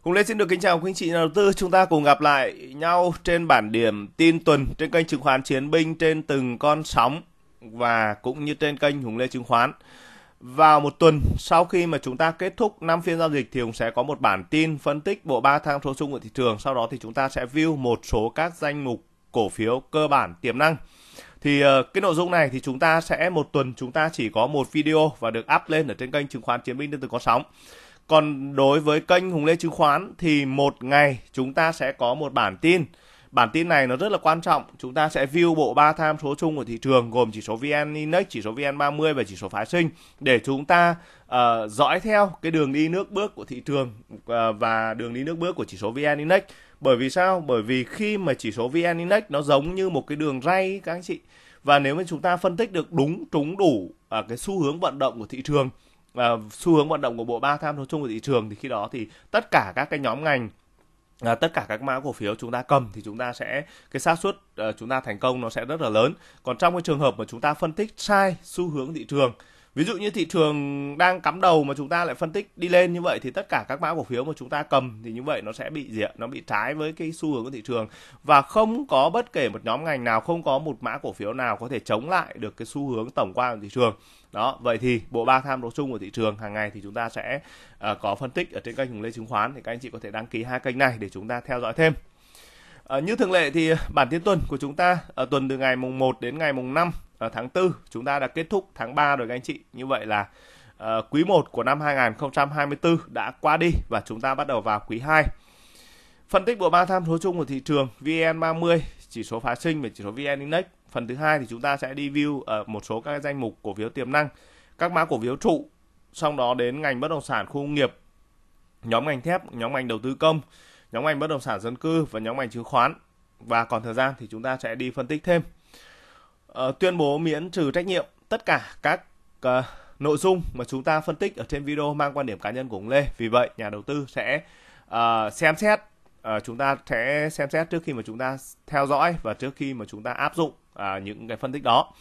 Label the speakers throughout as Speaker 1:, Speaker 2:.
Speaker 1: Hùng Lê xin được kính chào quý anh chị nhà đầu tư. Chúng ta cùng gặp lại nhau trên bản điểm tin tuần trên kênh chứng khoán Chiến binh trên từng con sóng và cũng như trên kênh Hùng Lê chứng khoán. Vào một tuần sau khi mà chúng ta kết thúc năm phiên giao dịch thì Hùng sẽ có một bản tin phân tích bộ ba tham số chung của thị trường. Sau đó thì chúng ta sẽ view một số các danh mục cổ phiếu cơ bản tiềm năng. Thì ờ, cái nội dung này thì chúng ta sẽ một tuần chúng ta chỉ có một video và được up lên ở trên kênh chứng khoán Chiến binh trên từng con sóng. Còn đối với kênh Hùng Lê Chứng khoán thì một ngày chúng ta sẽ có một bản tin. Bản tin này nó rất là quan trọng. Chúng ta sẽ view bộ ba tham số chung của thị trường gồm chỉ số VN Index, chỉ số VN30 và chỉ số phái sinh để chúng ta uh, dõi theo cái đường đi nước bước của thị trường uh, và đường đi nước bước của chỉ số VN Index. Bởi vì sao? Bởi vì khi mà chỉ số VN Index nó giống như một cái đường ray các anh chị. Và nếu mà chúng ta phân tích được đúng trúng đủ uh, cái xu hướng vận động của thị trường uh, xu hướng vận động của bộ ba tham số chung của thị trường thì khi đó thì tất cả các cái nhóm ngành À, tất cả các mã cổ phiếu chúng ta cầm thì chúng ta sẽ cái xác suất uh, chúng ta thành công nó sẽ rất là lớn còn trong cái trường hợp mà chúng ta phân tích sai xu hướng thị trường ví dụ như thị trường đang cắm đầu mà chúng ta lại phân tích đi lên như vậy thì tất cả các mã cổ phiếu mà chúng ta cầm thì như vậy nó sẽ bị gì ạ nó bị trái với cái xu hướng của thị trường và không có bất kể một nhóm ngành nào không có một mã cổ phiếu nào có thể chống lại được cái xu hướng tổng quan của thị trường đó vậy thì bộ ba tham số chung của thị trường hàng ngày thì chúng ta sẽ uh, có phân tích ở trên kênh hùng lê chứng khoán thì các anh chị có thể đăng ký hai kênh này để chúng ta theo dõi thêm À, như thường lệ thì bản tin tuần của chúng ta ở tuần từ ngày mùng 1 đến ngày mùng 5 à, ờ, tháng 4 chúng ta đã kết thúc tháng 3 rồi các anh chị. Như vậy là à, quý 1 của năm 2024 đã qua đi và chúng ta bắt đầu vào quý 2. Phân tích bộ ba tham số chung của thị trường VN30 chỉ số phái sinh và chỉ số VN Index. Phần thứ hai thì chúng ta sẽ đi view ở ờ, một số các danh mục cổ phiếu tiềm năng, các mã cổ phiếu trụ, sau đó đến ngành bất động sản khu công nghiệp, nhóm ngành thép, nhóm ngành đầu tư công, nhóm ngành bất động sản dân cư và nhóm ngành chứng khoán. Và còn thời gian thì chúng ta sẽ đi phân tích thêm. Ờ, tuyên bố miễn trừ trách nhiệm tất cả các uh, nội dung mà chúng ta phân tích ở trên video mang quan điểm cá nhân của ông Lê. Vì vậy, nhà đầu tư sẽ uh, xem xét uh, chúng ta sẽ xem xét trước khi mà chúng ta theo dõi và trước khi mà chúng ta áp dụng uh, những cái phân tích đó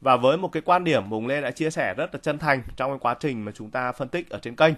Speaker 1: và với một cái quan điểm Hùng Lê đã chia sẻ rất là chân thành trong cái quá trình mà chúng ta phân tích ở trên kênh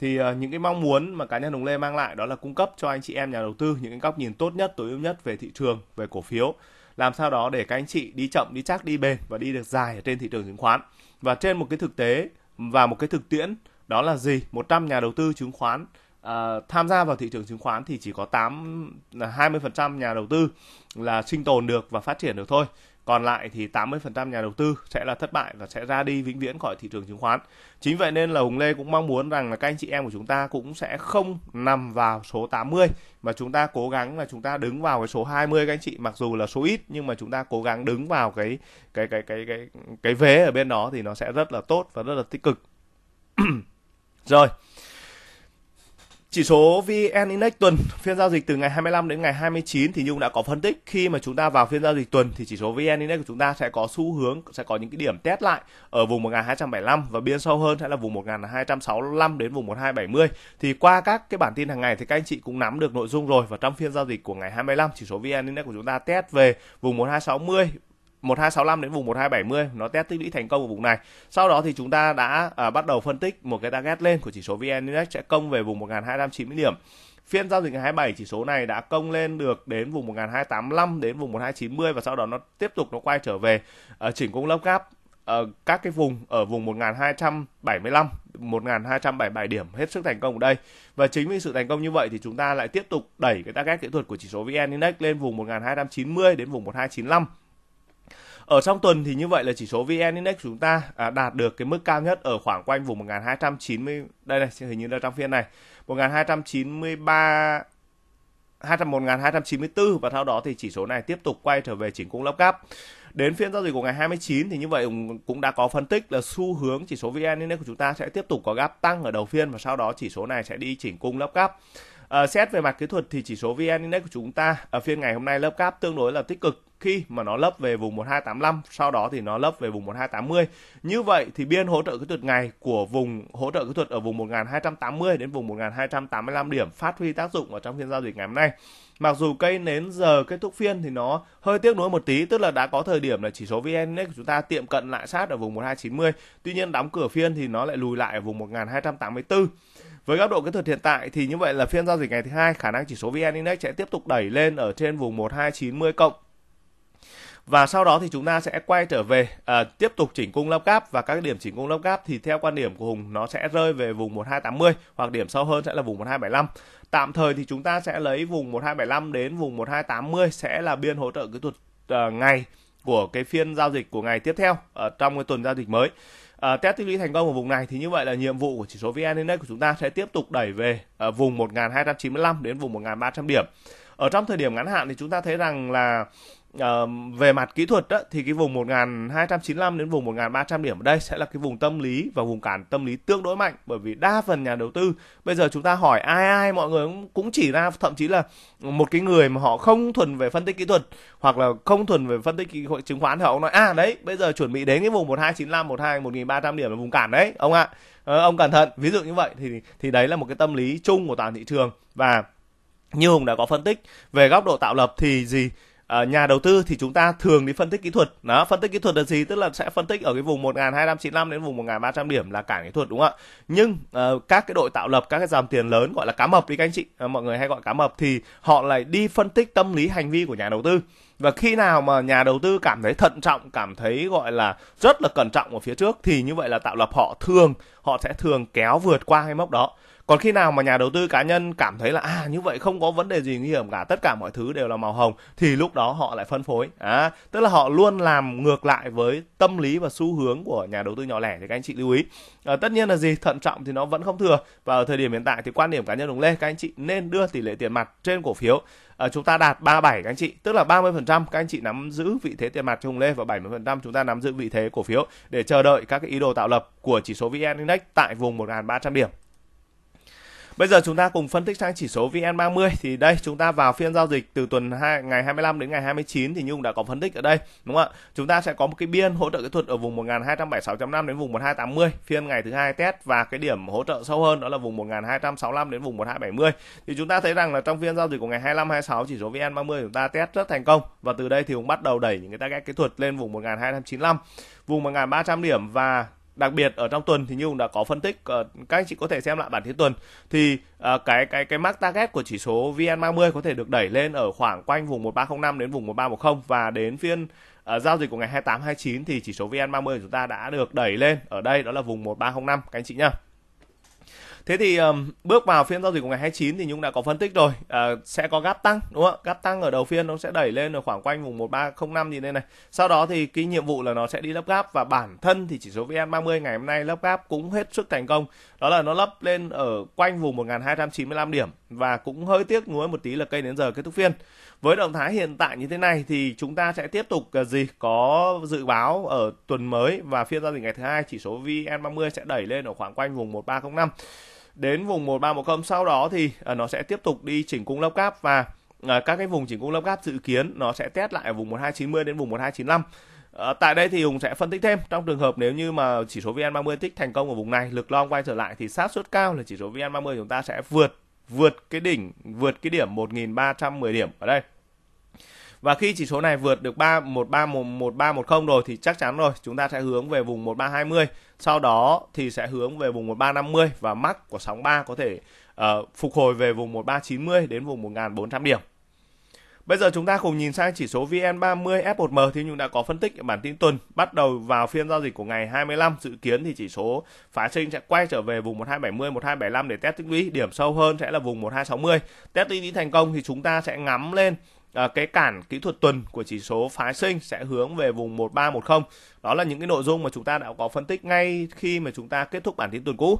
Speaker 1: thì uh, những cái mong muốn mà cá nhân Hùng Lê mang lại đó là cung cấp cho anh chị em nhà đầu tư những cái góc nhìn tốt nhất tối ưu nhất về thị trường về cổ phiếu làm sao đó để các anh chị đi chậm đi chắc đi bền và đi được dài ở trên thị trường chứng khoán và trên một cái thực tế và một cái thực tiễn đó là gì 100 nhà đầu tư chứng khoán à, tham gia vào thị trường chứng khoán thì chỉ có 8 là 20% nhà đầu tư là sinh tồn được và phát triển được thôi. Còn lại thì 80% nhà đầu tư sẽ là thất bại và sẽ ra đi vĩnh viễn khỏi thị trường chứng khoán. Chính vậy nên là Hùng Lê cũng mong muốn rằng là các anh chị em của chúng ta cũng sẽ không nằm vào số 80 mà chúng ta cố gắng là chúng ta đứng vào cái số 20 các anh chị mặc dù là số ít nhưng mà chúng ta cố gắng đứng vào cái cái cái cái cái cái vế ở bên đó thì nó sẽ rất là tốt và rất là tích cực. Rồi. Chỉ số VN Index tuần phiên giao dịch từ ngày 25 đến ngày 29 thì Nhung đã có phân tích khi mà chúng ta vào phiên giao dịch tuần thì chỉ số VN Index của chúng ta sẽ có xu hướng sẽ có những cái điểm test lại ở vùng 1275 và biên sâu hơn sẽ là vùng 1265 đến vùng 1270. Thì qua các cái bản tin hàng ngày thì các anh chị cũng nắm được nội dung rồi và trong phiên giao dịch của ngày 25 chỉ số VN Index của chúng ta test về vùng 1260 1265 đến vùng 1270 nó test tích lũy thành công ở vùng này. Sau đó thì chúng ta đã à, bắt đầu phân tích một cái target lên của chỉ số VN Index sẽ công về vùng 1290 điểm. Phiên giao dịch ngày 27 chỉ số này đã công lên được đến vùng 1285 đến vùng 1290 và sau đó nó tiếp tục nó quay trở về à, chỉnh cung lớp gap ở các cái vùng ở vùng 1275 1277 điểm hết sức thành công ở đây. Và chính vì sự thành công như vậy thì chúng ta lại tiếp tục đẩy cái target kỹ thuật của chỉ số VN Index lên vùng 1290 đến vùng 1295 ở trong tuần thì như vậy là chỉ số VN Index của chúng ta à, đạt được cái mức cao nhất ở khoảng quanh vùng 1290 đây này hình như là trong phiên này 1293 200 1294 và sau đó thì chỉ số này tiếp tục quay trở về chỉnh cung lắp gáp. Đến phiên giao dịch của ngày 29 thì như vậy cũng đã có phân tích là xu hướng chỉ số VN Index của chúng ta sẽ tiếp tục có gap tăng ở đầu phiên và sau đó chỉ số này sẽ đi chỉnh cung lắp gáp. À, xét về mặt kỹ thuật thì chỉ số VN Index của chúng ta ở phiên ngày hôm nay lớp gap tương đối là tích cực khi mà nó lấp về vùng 1285, sau đó thì nó lấp về vùng 1280. Như vậy thì biên hỗ trợ kỹ thuật ngày của vùng hỗ trợ kỹ thuật ở vùng 1280 đến vùng 1285 điểm phát huy tác dụng ở trong phiên giao dịch ngày hôm nay. Mặc dù cây nến giờ kết thúc phiên thì nó hơi tiếc nuối một tí, tức là đã có thời điểm là chỉ số VN Index của chúng ta tiệm cận lại sát ở vùng 1290. Tuy nhiên đóng cửa phiên thì nó lại lùi lại ở vùng 1284. Với góc độ kỹ thuật hiện tại thì như vậy là phiên giao dịch ngày thứ hai khả năng chỉ số VN Index sẽ tiếp tục đẩy lên ở trên vùng 1290 cộng và sau đó thì chúng ta sẽ quay trở về à, tiếp tục chỉnh cung lắp cáp và các điểm chỉnh cung lắp cáp thì theo quan điểm của Hùng nó sẽ rơi về vùng 1280 hoặc điểm sâu hơn sẽ là vùng 1275. Tạm thời thì chúng ta sẽ lấy vùng 1275 đến vùng 1280 sẽ là biên hỗ trợ kỹ thuật à, ngày của cái phiên giao dịch của ngày tiếp theo ở trong cái tuần giao dịch mới. À, test tích lũy thành công ở vùng này thì như vậy là nhiệm vụ của chỉ số VN Index của chúng ta sẽ tiếp tục đẩy về ở à, vùng 1295 đến vùng 1300 điểm. Ở trong thời điểm ngắn hạn thì chúng ta thấy rằng là Uh, về mặt kỹ thuật đó, thì cái vùng 1295 đến vùng 1300 điểm ở đây sẽ là cái vùng tâm lý và vùng cản tâm lý tương đối mạnh bởi vì đa phần nhà đầu tư bây giờ chúng ta hỏi ai ai mọi người cũng, chỉ ra thậm chí là một cái người mà họ không thuần về phân tích kỹ thuật hoặc là không thuần về phân tích kỹ thuật chứng khoán thì ông nói à đấy bây giờ chuẩn bị đến cái vùng 1295 12 1300 điểm là vùng cản đấy ông ạ à. uh, ông cẩn thận ví dụ như vậy thì thì đấy là một cái tâm lý chung của toàn thị trường và như hùng đã có phân tích về góc độ tạo lập thì gì uh, nhà đầu tư thì chúng ta thường đi phân tích kỹ thuật đó phân tích kỹ thuật là gì tức là sẽ phân tích ở cái vùng 1295 đến vùng 1300 điểm là cản kỹ thuật đúng không ạ nhưng uh, các cái đội tạo lập các cái dòng tiền lớn gọi là cá mập đi các anh chị uh, mọi người hay gọi cá mập thì họ lại đi phân tích tâm lý hành vi của nhà đầu tư và khi nào mà nhà đầu tư cảm thấy thận trọng cảm thấy gọi là rất là cẩn trọng ở phía trước thì như vậy là tạo lập họ thường họ sẽ thường kéo vượt qua cái mốc đó còn khi nào mà nhà đầu tư cá nhân cảm thấy là à như vậy không có vấn đề gì nguy hiểm cả tất cả mọi thứ đều là màu hồng thì lúc đó họ lại phân phối à, tức là họ luôn làm ngược lại với tâm lý và xu hướng của nhà đầu tư nhỏ lẻ thì các anh chị lưu ý à, tất nhiên là gì thận trọng thì nó vẫn không thừa và ở thời điểm hiện tại thì quan điểm cá nhân đồng lê các anh chị nên đưa tỷ lệ tiền mặt trên cổ phiếu à, chúng ta đạt 37 các anh chị tức là 30% các anh chị nắm giữ vị thế tiền mặt trong Lê và 70% chúng ta nắm giữ vị thế cổ phiếu để chờ đợi các cái ý đồ tạo lập của chỉ số VN Index tại vùng 1.300 điểm Bây giờ chúng ta cùng phân tích sang chỉ số VN30 thì đây chúng ta vào phiên giao dịch từ tuần 2, ngày 25 đến ngày 29 thì Nhung đã có phân tích ở đây đúng không ạ? Chúng ta sẽ có một cái biên hỗ trợ kỹ thuật ở vùng 1276.5 đến vùng 1280 phiên ngày thứ hai test và cái điểm hỗ trợ sâu hơn đó là vùng 1265 đến vùng 1270. Thì chúng ta thấy rằng là trong phiên giao dịch của ngày 25 26 chỉ số VN30 chúng ta test rất thành công và từ đây thì cũng bắt đầu đẩy những cái target kỹ thuật lên vùng 1295, vùng 1300 điểm và đặc biệt ở trong tuần thì như đã có phân tích ờ, các anh chị có thể xem lại bản tin tuần thì ờ, cái cái cái mark target của chỉ số VN30 có thể được đẩy lên ở khoảng quanh vùng 1305 đến vùng 1310 và đến phiên ờ, giao dịch của ngày 28 29 thì chỉ số VN30 của chúng ta đã được đẩy lên ở đây đó là vùng 1305 các anh chị nhá. Thế thì um, bước vào phiên giao dịch của ngày 29 thì Nhung đã có phân tích rồi, uh, sẽ có gap tăng đúng không ạ? Gap tăng ở đầu phiên nó sẽ đẩy lên ở khoảng quanh vùng 1305 gì đây này. Sau đó thì cái nhiệm vụ là nó sẽ đi lấp gap và bản thân thì chỉ số VN30 ngày hôm nay lấp gap cũng hết sức thành công. Đó là nó lấp lên ở quanh vùng 1295 điểm và cũng hơi tiếc nuối một tí là cây đến giờ kết thúc phiên. Với động thái hiện tại như thế này thì chúng ta sẽ tiếp tục uh, gì có dự báo ở tuần mới và phiên giao dịch ngày thứ hai chỉ số VN30 sẽ đẩy lên ở khoảng quanh vùng 1305 đến vùng 1310 sau đó thì uh, nó sẽ tiếp tục đi chỉnh cung lắp cáp và uh, các cái vùng chỉnh cung lắp cáp dự kiến nó sẽ test lại ở vùng 1290 đến vùng 1295 À, tại đây thì Hùng sẽ phân tích thêm trong trường hợp nếu như mà chỉ số VN30 tích thành công ở vùng này, lực long quay trở lại thì xác suất cao là chỉ số VN30 chúng ta sẽ vượt vượt cái đỉnh, vượt cái điểm 1310 điểm ở đây. Và khi chỉ số này vượt được 3 13 1310 rồi thì chắc chắn rồi chúng ta sẽ hướng về vùng 1320. Sau đó thì sẽ hướng về vùng 1350 và mắc của sóng 3 có thể uh, phục hồi về vùng 1390 đến vùng 1400 điểm. Bây giờ chúng ta cùng nhìn sang chỉ số VN30 F1M thì chúng đã có phân tích ở bản tin tuần. Bắt đầu vào phiên giao dịch của ngày 25 dự kiến thì chỉ số phá sinh sẽ quay trở về vùng 1270 1275 để test tích lũy, điểm sâu hơn sẽ là vùng 1260. Test tích lũy thành công thì chúng ta sẽ ngắm lên À, cái cản kỹ thuật tuần của chỉ số phái sinh sẽ hướng về vùng 1310. Đó là những cái nội dung mà chúng ta đã có phân tích ngay khi mà chúng ta kết thúc bản tin tuần cũ.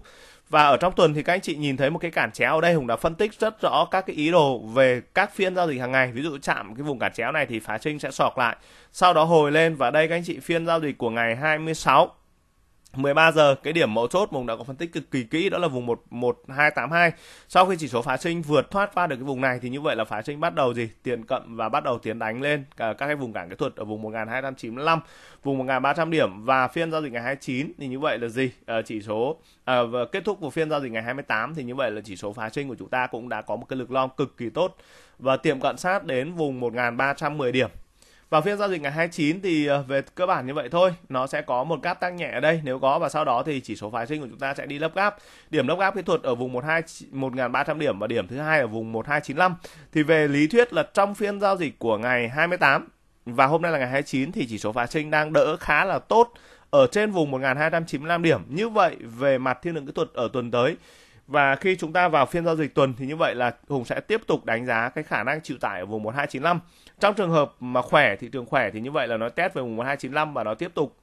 Speaker 1: Và ở trong tuần thì các anh chị nhìn thấy một cái cản chéo ở đây Hùng đã phân tích rất rõ các cái ý đồ về các phiên giao dịch hàng ngày. Ví dụ chạm cái vùng cản chéo này thì phá sinh sẽ sọc lại. Sau đó hồi lên và đây các anh chị phiên giao dịch của ngày 26 13 giờ cái điểm mấu chốt mùng đã có phân tích cực kỳ kỹ đó là vùng 11282. Sau khi chỉ số phá sinh vượt thoát qua được cái vùng này thì như vậy là phá sinh bắt đầu gì? Tiền cận và bắt đầu tiến đánh lên các cái vùng cản kỹ thuật ở vùng 1295, vùng 1300 điểm và phiên giao dịch ngày 29 thì như vậy là gì? À, chỉ số à, và kết thúc của phiên giao dịch ngày 28 thì như vậy là chỉ số phá sinh của chúng ta cũng đã có một cái lực long cực kỳ tốt và tiệm cận sát đến vùng 1310 điểm và phiên giao dịch ngày 29 thì ờ, về cơ bản như vậy thôi, nó sẽ có một gap tăng nhẹ ở đây nếu có và sau đó thì chỉ số phái sinh của chúng ta sẽ đi lấp gap. Điểm lấp gap kỹ thuật ở vùng 12 1300 điểm và điểm thứ hai ở vùng 1295. Thì về lý thuyết là trong phiên giao dịch của ngày 28 và hôm nay là ngày 29 thì chỉ số phái sinh đang đỡ khá là tốt ở trên vùng 1295 điểm. Như vậy về mặt thiên lượng kỹ thuật ở tuần tới và khi chúng ta vào phiên giao dịch tuần thì như vậy là Hùng sẽ tiếp tục đánh giá cái khả năng chịu tải ở vùng 1295 trong trường hợp mà khỏe thị trường khỏe thì như vậy là nó test về vùng 1295 và nó tiếp tục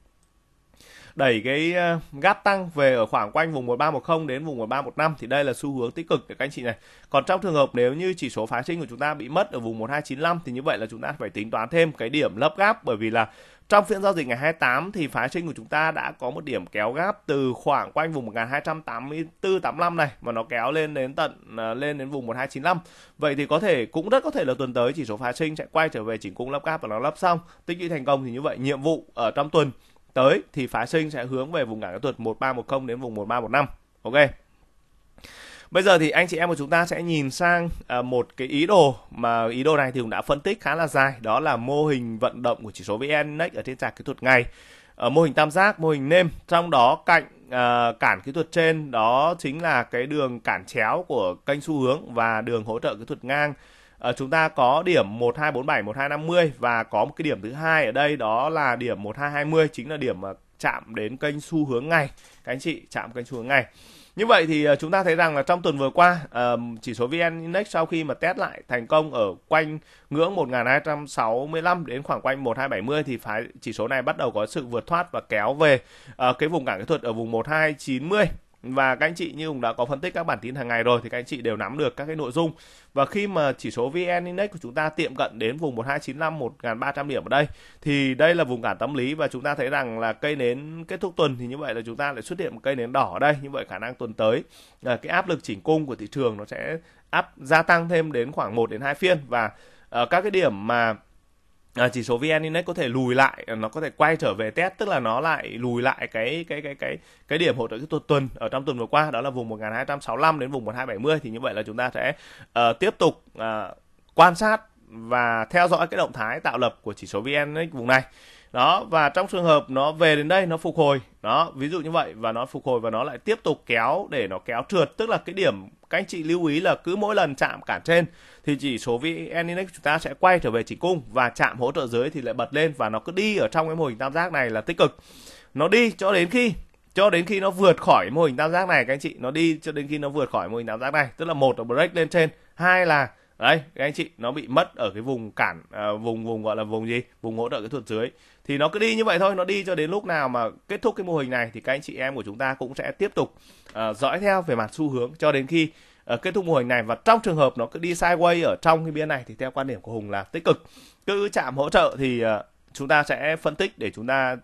Speaker 1: đẩy cái ờ, gap tăng về ở khoảng quanh vùng 1310 đến vùng 1315 thì đây là xu hướng tích cực để các anh chị này. Còn trong trường hợp nếu như chỉ số phá sinh của chúng ta bị mất ở vùng 1295 thì như vậy là chúng ta phải tính toán thêm cái điểm lấp gap bởi vì là trong phiên giao dịch ngày 28 thì phái sinh của chúng ta đã có một điểm kéo gáp từ khoảng quanh vùng 1284 85 này mà nó kéo lên đến tận à, lên đến vùng 1295. Vậy thì có thể cũng rất có thể là tuần tới chỉ số phái sinh sẽ quay trở về chỉnh cung lắp gáp và nó lắp xong. Tích lũy thành công thì như vậy nhiệm vụ ở trong tuần tới thì phái sinh sẽ hướng về vùng ngã kỹ thuật 1310 đến vùng 1315. Ok. Bây giờ thì anh chị em của chúng ta sẽ nhìn sang à, một cái ý đồ mà ý đồ này thì cũng đã phân tích khá là dài, đó là mô hình vận động của chỉ số VN Index ở trên sàn kỹ thuật ngày. Ờ, mô hình tam giác, mô hình nêm, trong đó cạnh à, cản kỹ thuật trên đó chính là cái đường cản chéo của kênh xu hướng và đường hỗ trợ kỹ thuật ngang ở ờ, chúng ta có điểm 1247 1250 và có một cái điểm thứ hai ở đây đó là điểm 1220 chính là điểm mà chạm đến kênh xu hướng ngày các anh chị chạm kênh xu hướng ngày như vậy thì ờ, chúng ta thấy rằng là trong tuần vừa qua, ờ, chỉ số VN Index sau khi mà test lại thành công ở quanh ngưỡng 1265 đến khoảng quanh 1270 thì phải chỉ số này bắt đầu có sự vượt thoát và kéo về ờ, cái vùng cản kỹ thuật ở vùng 1290 và các anh chị như cũng đã có phân tích các bản tin hàng ngày rồi thì các anh chị đều nắm được các cái nội dung và khi mà chỉ số VN Index của chúng ta tiệm cận đến vùng 1295 1300 điểm ở đây thì đây là vùng cản tâm lý và chúng ta thấy rằng là cây nến kết thúc tuần thì như vậy là chúng ta lại xuất hiện một cây nến đỏ ở đây như vậy khả năng tuần tới à, cái áp lực chỉnh cung của thị trường nó sẽ áp gia tăng thêm đến khoảng 1 đến 2 phiên và ở à, các cái điểm mà à, chỉ số vn index có thể lùi lại nó có thể quay trở về test tức là nó lại lùi lại cái cái cái cái cái điểm hỗ trợ cái tuần ở trong tuần vừa qua đó là vùng 1265 đến vùng 1270 thì như vậy là chúng ta sẽ uh, tiếp tục uh, quan sát và theo dõi cái động thái tạo lập của chỉ số vn index vùng này đó và trong trường hợp nó về đến đây nó phục hồi đó ví dụ như vậy và nó phục hồi và nó lại tiếp tục kéo để nó kéo trượt tức là cái điểm các anh chị lưu ý là cứ mỗi lần chạm cản trên thì chỉ số VN Index chúng ta sẽ quay trở về chỉ cung và chạm hỗ trợ dưới thì lại bật lên và nó cứ đi ở trong cái mô hình tam giác này là tích cực nó đi cho đến khi cho đến khi nó vượt khỏi mô hình tam giác này các anh chị nó đi cho đến khi nó vượt khỏi mô hình tam giác này tức là một là break lên trên hai là đấy các anh chị nó bị mất ở cái vùng cản à, vùng vùng gọi là vùng gì vùng hỗ trợ kỹ thuật dưới thì nó cứ đi như vậy thôi nó đi cho đến lúc nào mà kết thúc cái mô hình này thì các anh chị em của chúng ta cũng sẽ tiếp tục à, dõi theo về mặt xu hướng cho đến khi à, kết thúc mô hình này và trong trường hợp nó cứ đi sideways ở trong cái biên này thì theo quan điểm của hùng là tích cực cứ chạm hỗ trợ thì à, chúng ta sẽ phân tích để chúng ta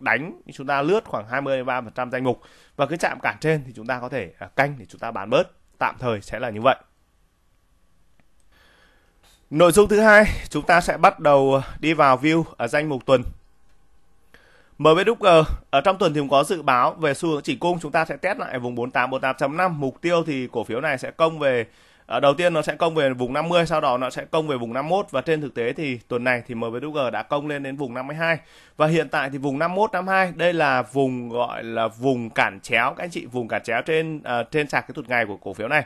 Speaker 1: đánh chúng ta lướt khoảng phần trăm danh mục và cứ chạm cản trên thì chúng ta có thể à, canh để chúng ta bán bớt tạm thời sẽ là như vậy Nội dung thứ hai, chúng ta sẽ bắt đầu ờ, đi vào view ở danh mục tuần. MBWG ở trong tuần thì cũng có dự báo về xu hướng chỉ cung chúng ta sẽ test lại vùng 48 48.5 mục tiêu thì cổ phiếu này sẽ công về ờ, đầu tiên nó sẽ công về vùng 50 sau đó nó sẽ công về vùng 51 và trên thực tế thì tuần này thì MBWG đã công lên đến vùng 52 và hiện tại thì vùng 51 52 đây là vùng gọi là vùng cản chéo các anh chị vùng cản chéo trên uh, trên sạc cái thuật ngày của cổ phiếu này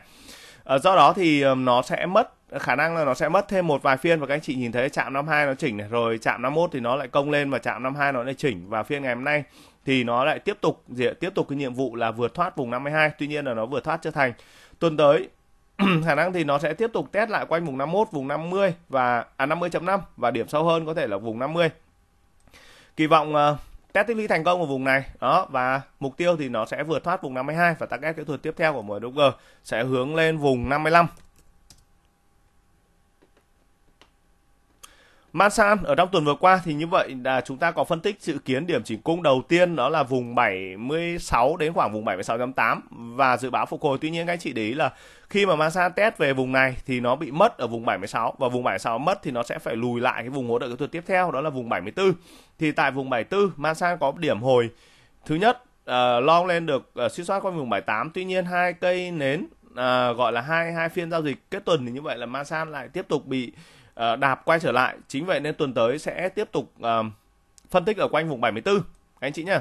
Speaker 1: uh, do đó thì nó sẽ mất khả năng là nó sẽ mất thêm một vài phiên và các anh chị nhìn thấy chạm 52 nó chỉnh này rồi chạm 51 thì nó lại công lên và chạm 52 nó lại chỉnh và phiên ngày hôm nay thì nó lại tiếp tục gì, tiếp tục cái nhiệm vụ là vượt thoát vùng 52 tuy nhiên là nó vượt thoát chưa thành tuần tới khả năng thì nó sẽ tiếp tục test lại quanh vùng 51 vùng 50 và à 50.5 và điểm sâu hơn có thể là vùng 50 kỳ vọng uh, test tích lũy thành công ở vùng này đó và mục tiêu thì nó sẽ vượt thoát vùng 52 và target kỹ thuật tiếp theo của MWG sẽ hướng lên vùng 55 San ở trong tuần vừa qua thì như vậy là chúng ta có phân tích dự kiến điểm chỉnh cung đầu tiên đó là vùng 76 đến khoảng vùng 76.8 và dự báo phục hồi. Tuy nhiên các anh chị để ý là khi mà San test về vùng này thì nó bị mất ở vùng 76 và vùng 76 mất thì nó sẽ phải lùi lại cái vùng hỗ trợ kỹ thuật tiếp theo đó là vùng 74. Thì tại vùng 74 San có điểm hồi thứ nhất uh, long lên được uh, suy soát qua vùng 78. Tuy nhiên hai cây nến uh, gọi là hai hai phiên giao dịch kết tuần thì như vậy là San lại tiếp tục bị Ờ, đạp quay trở lại chính vậy nên tuần tới sẽ tiếp tục uh, phân tích ở quanh vùng 74 các anh chị nhá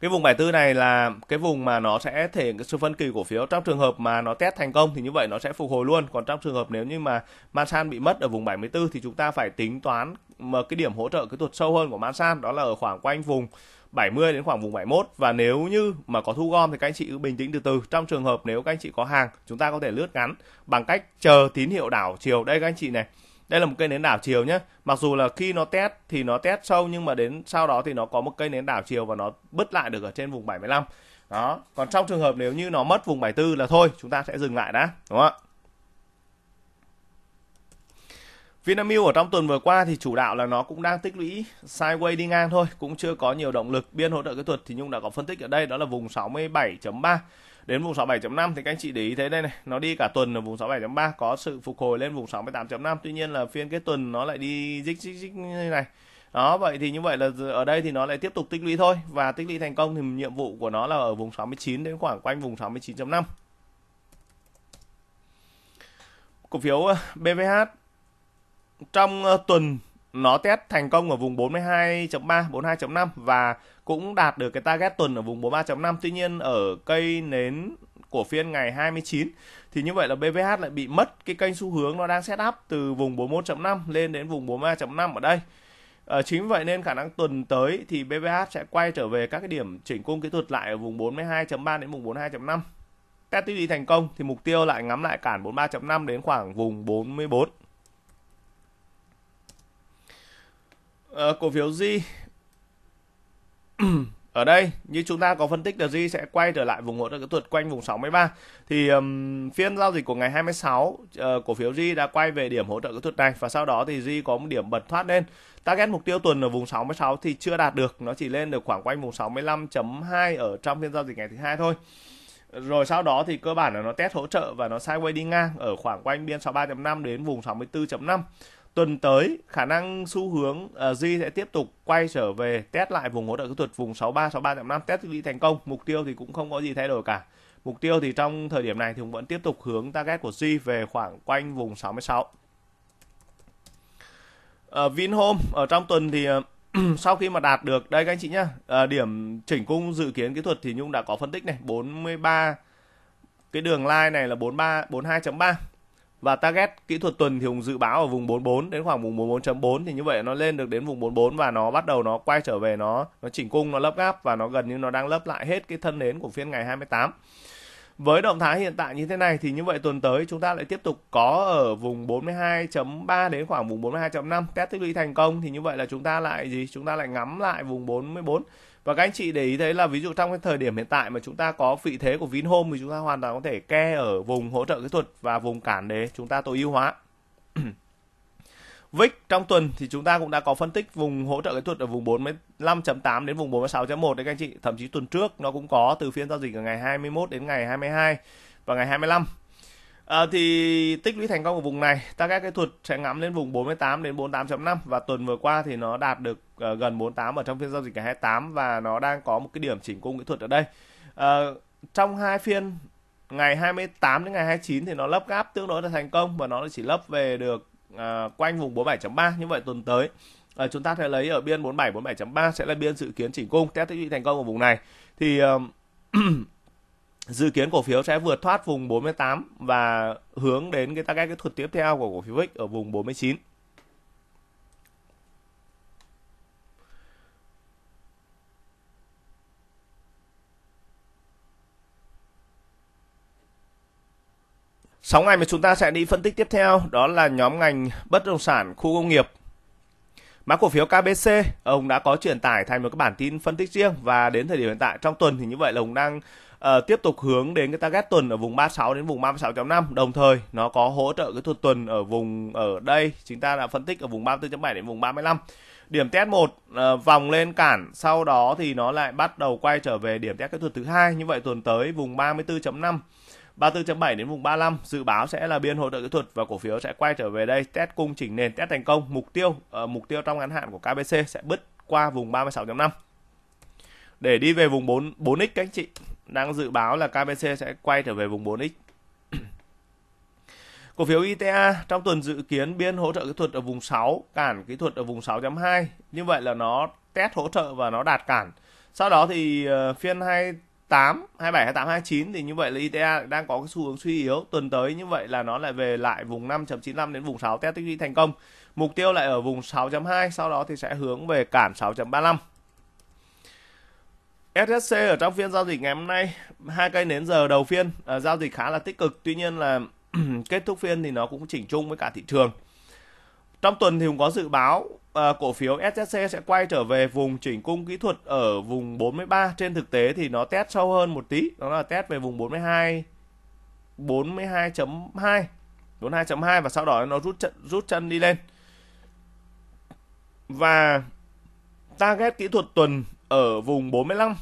Speaker 1: cái vùng 74 này là cái vùng mà nó sẽ thể hiện sự phân kỳ cổ phiếu trong trường hợp mà nó test thành công thì như vậy nó sẽ phục hồi luôn còn trong trường hợp nếu như mà Mansan bị mất ở vùng 74 thì chúng ta phải tính toán mà cái điểm hỗ trợ cái thuật sâu hơn của Mansan đó là ở khoảng quanh vùng 70 đến khoảng vùng 71 và nếu như mà có thu gom thì các anh chị cứ bình tĩnh từ từ. Trong trường hợp nếu các anh chị có hàng, chúng ta có thể lướt ngắn bằng cách chờ tín hiệu đảo chiều. Đây các anh chị này. Đây là một cây nến đảo chiều nhé. Mặc dù là khi nó test thì nó test sâu nhưng mà đến sau đó thì nó có một cây nến đảo chiều và nó bứt lại được ở trên vùng 75. Đó. Còn trong trường hợp nếu như nó mất vùng 74 là thôi, chúng ta sẽ dừng lại đã, đúng không ạ? Vinamilk ở trong tuần vừa qua thì chủ đạo là nó cũng đang tích lũy sideways đi ngang thôi, cũng chưa có nhiều động lực. Biên hỗ trợ kỹ thuật thì Nhung đã có phân tích ở đây đó là vùng 67.3 đến vùng 67.5 thì các anh chị để ý thấy đây này, nó đi cả tuần ở vùng 67.3 có sự phục hồi lên vùng 68.5. Tuy nhiên là phiên kết tuần nó lại đi dích dích dích như này. Đó, vậy thì như vậy là ở đây thì nó lại tiếp tục tích lũy thôi và tích lũy thành công thì nhiệm vụ của nó là ở vùng 69 đến khoảng quanh vùng 69.5 cổ phiếu ờ, BVH trong ờ, tuần nó test thành công ở vùng 42.3, 42.5 và cũng đạt được cái target tuần ở vùng 43.5. Tuy nhiên ở cây nến của phiên ngày 29 thì như vậy là BVH lại bị mất cái kênh xu hướng nó đang set up từ vùng 41.5 lên đến vùng 43.5 ở đây. À, chính vậy nên khả năng tuần tới thì BVH sẽ quay trở về các cái điểm chỉnh cung kỹ thuật lại ở vùng 42.3 đến vùng 42.5. Test tiếp đi thành công thì mục tiêu lại ngắm lại cản 43.5 đến khoảng vùng 44. Ờ, cổ phiếu G ở đây như chúng ta có phân tích là G sẽ quay trở lại vùng hỗ trợ kỹ thuật quanh vùng 63 thì um, phiên giao dịch của ngày 26 uh, ờ, cổ phiếu G đã quay về điểm hỗ trợ kỹ thuật này và sau đó thì G có một điểm bật thoát lên target mục tiêu tuần ở vùng 66 thì chưa đạt được nó chỉ lên được khoảng quanh vùng 65.2 ở trong phiên giao dịch ngày thứ hai thôi rồi sau đó thì cơ bản là nó test hỗ trợ và nó sideways đi ngang ở khoảng quanh biên 63.5 đến vùng 64.5 tuần tới khả năng xu hướng uh, ờ, Di sẽ tiếp tục quay trở về test lại vùng hỗ trợ kỹ thuật vùng 63 63.5 test đi thành công mục tiêu thì cũng không có gì thay đổi cả mục tiêu thì trong thời điểm này thì cũng vẫn tiếp tục hướng target của Di về khoảng quanh vùng 66 ở uh, Vinhome ở trong tuần thì uh, sau khi mà đạt được đây các anh chị nhá à, điểm chỉnh cung dự kiến kỹ thuật thì Nhung đã có phân tích này 43 cái đường line này là 43 42.3 và target kỹ thuật tuần thì Hùng dự báo ở vùng 44 đến khoảng vùng 44.4 thì như vậy nó lên được đến vùng 44 và nó bắt đầu nó quay trở về nó nó chỉnh cung nó lấp gáp và nó gần như nó đang lấp lại hết cái thân nến của phiên ngày 28. Với động thái hiện tại như thế này thì như vậy tuần tới chúng ta lại tiếp tục có ở vùng 42.3 đến khoảng vùng 42.5 test tích lũy thành công thì như vậy là chúng ta lại gì? Chúng ta lại ngắm lại vùng 44 và các anh chị để ý thấy là ví dụ trong cái thời điểm hiện tại mà chúng ta có vị thế của Vinhome thì chúng ta hoàn toàn có thể ke ở vùng hỗ trợ kỹ thuật và vùng cản để chúng ta tối ưu hóa VIX trong tuần thì chúng ta cũng đã có phân tích vùng hỗ trợ kỹ thuật ở vùng 45.8 đến vùng 46.1 đấy các anh chị. Thậm chí tuần trước nó cũng có từ phiên giao dịch ở ngày 21 đến ngày 22 và ngày 25 À, thì tích lũy thành công ở vùng này, ta các kỹ thuật sẽ ngắm lên vùng 48 đến 48.5 và tuần vừa qua thì nó đạt được uh, gần 48 ở trong phiên giao dịch ngày 28 và nó đang có một cái điểm chỉnh cung kỹ thuật ở đây. Uh, trong hai phiên ngày 28 đến ngày 29 thì nó lấp gáp tương đối là thành công và nó chỉ lấp về được uh, quanh vùng 47.3 như vậy tuần tới uh, chúng ta sẽ lấy ở biên 47 47.3 sẽ là biên dự kiến chỉnh cung test tích lũy thành công ở vùng này thì uh, dự kiến cổ phiếu sẽ vượt thoát vùng 48 và hướng đến cái target cái thuật tiếp theo của cổ phiếu VIX ở vùng 49. Sáu ngày mà chúng ta sẽ đi phân tích tiếp theo đó là nhóm ngành bất động sản khu công nghiệp. Mã cổ phiếu KBC, ông đã có truyền tải thành một cái bản tin phân tích riêng và đến thời điểm hiện tại trong tuần thì như vậy là ông đang uh, tiếp tục hướng đến cái target tuần ở vùng 36 đến vùng 36.5 đồng thời nó có hỗ trợ cái thuật tuần ở vùng ở đây chúng ta đã phân tích ở vùng 34.7 đến vùng 35 điểm test một uh, vòng lên cản sau đó thì nó lại bắt đầu quay trở về điểm test kỹ thuật thứ hai như vậy tuần tới vùng 34.5 34.7 đến vùng 35 dự báo sẽ là biên hỗ trợ kỹ thuật và cổ phiếu sẽ quay trở về đây test cung chỉnh nền test thành công mục tiêu uh, mục tiêu trong ngắn hạn của KBC sẽ bứt qua vùng 36.5 để đi về vùng 4 4x các anh chị đang dự báo là KBC sẽ quay trở về vùng 4X. Cổ phiếu ITA trong tuần dự kiến biên hỗ trợ kỹ thuật ở vùng 6, cản kỹ thuật ở vùng 6.2. Như vậy là nó test hỗ trợ và nó đạt cản. Sau đó thì ờ, phiên 28, 27, 28, 29 thì như vậy là ITA đang có cái xu hướng suy yếu. Tuần tới như vậy là nó lại về lại vùng 5.95 đến vùng 6 test tích lũy thành công. Mục tiêu lại ở vùng 6.2, sau đó thì sẽ hướng về cản 6.35. SSC ở trong phiên giao dịch ngày hôm nay hai cây nến giờ đầu phiên uh, giao dịch khá là tích cực tuy nhiên là kết thúc phiên thì nó cũng chỉnh chung với cả thị trường trong tuần thì cũng có dự báo uh, cổ phiếu SSC sẽ quay trở về vùng chỉnh cung kỹ thuật ở vùng 43 trên thực tế thì nó test sâu hơn một tí đó là test về vùng 42 42.2 42.2 và sau đó nó rút chân, rút chân đi lên và target kỹ thuật tuần ở vùng 45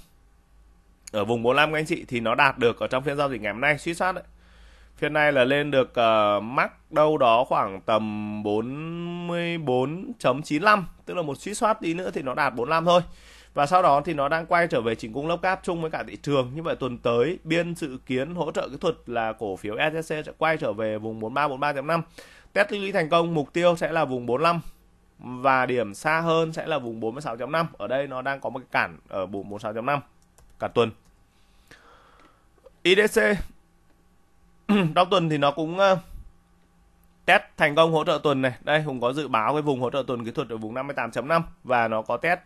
Speaker 1: ở vùng 45 các anh chị thì nó đạt được ở trong phiên giao dịch ngày hôm nay suy sát, đấy phiên này là lên được uh, mắc đâu đó khoảng tầm 44.95 tức là một suy soát đi nữa thì nó đạt 45 thôi và sau đó thì nó đang quay trở về chỉnh cung lốc cáp chung với cả thị trường như vậy tuần tới biên dự kiến hỗ trợ kỹ thuật là cổ phiếu SSC sẽ quay trở về vùng 43 43.5 test lưu ý thành công mục tiêu sẽ là vùng 45 và điểm xa hơn sẽ là vùng 46.5 ở đây nó đang có một cái cản ở vùng 46.5 cả tuần IDC trong tuần thì nó cũng ờ, test thành công hỗ trợ tuần này đây cũng có dự báo cái vùng hỗ trợ tuần kỹ thuật ở vùng 58.5 và nó có test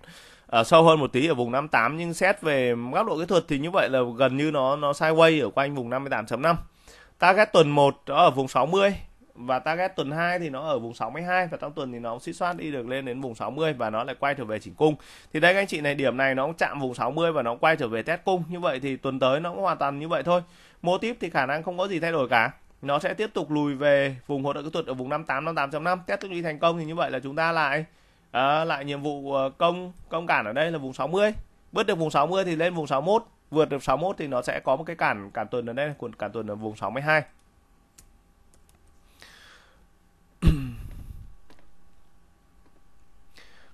Speaker 1: ở ờ, sâu hơn một tí ở vùng 58 nhưng xét về góc độ kỹ thuật thì như vậy là gần như nó nó sideways ở quanh vùng 58.5 target tuần 1 đó ở vùng 60 và target tuần 2 thì nó ở vùng 62 và trong tuần thì nó suy soát đi được lên đến vùng 60 và nó lại quay trở về chỉnh cung thì đây anh chị này điểm này nó cũng chạm vùng 60 và nó quay trở về test cung như vậy thì tuần tới nó cũng hoàn toàn như vậy thôi mô tiếp thì khả năng không có gì thay đổi cả nó sẽ tiếp tục lùi về vùng hỗ trợ kỹ thuật ở vùng 58 58.5 test tích lũy thành công thì như vậy là chúng ta lại à, lại nhiệm vụ ờ, công công cản ở đây là vùng 60 bớt được vùng 60 thì lên vùng 61 vượt được 61 thì nó sẽ có một cái cản cản tuần ở đây cản tuần ở vùng 62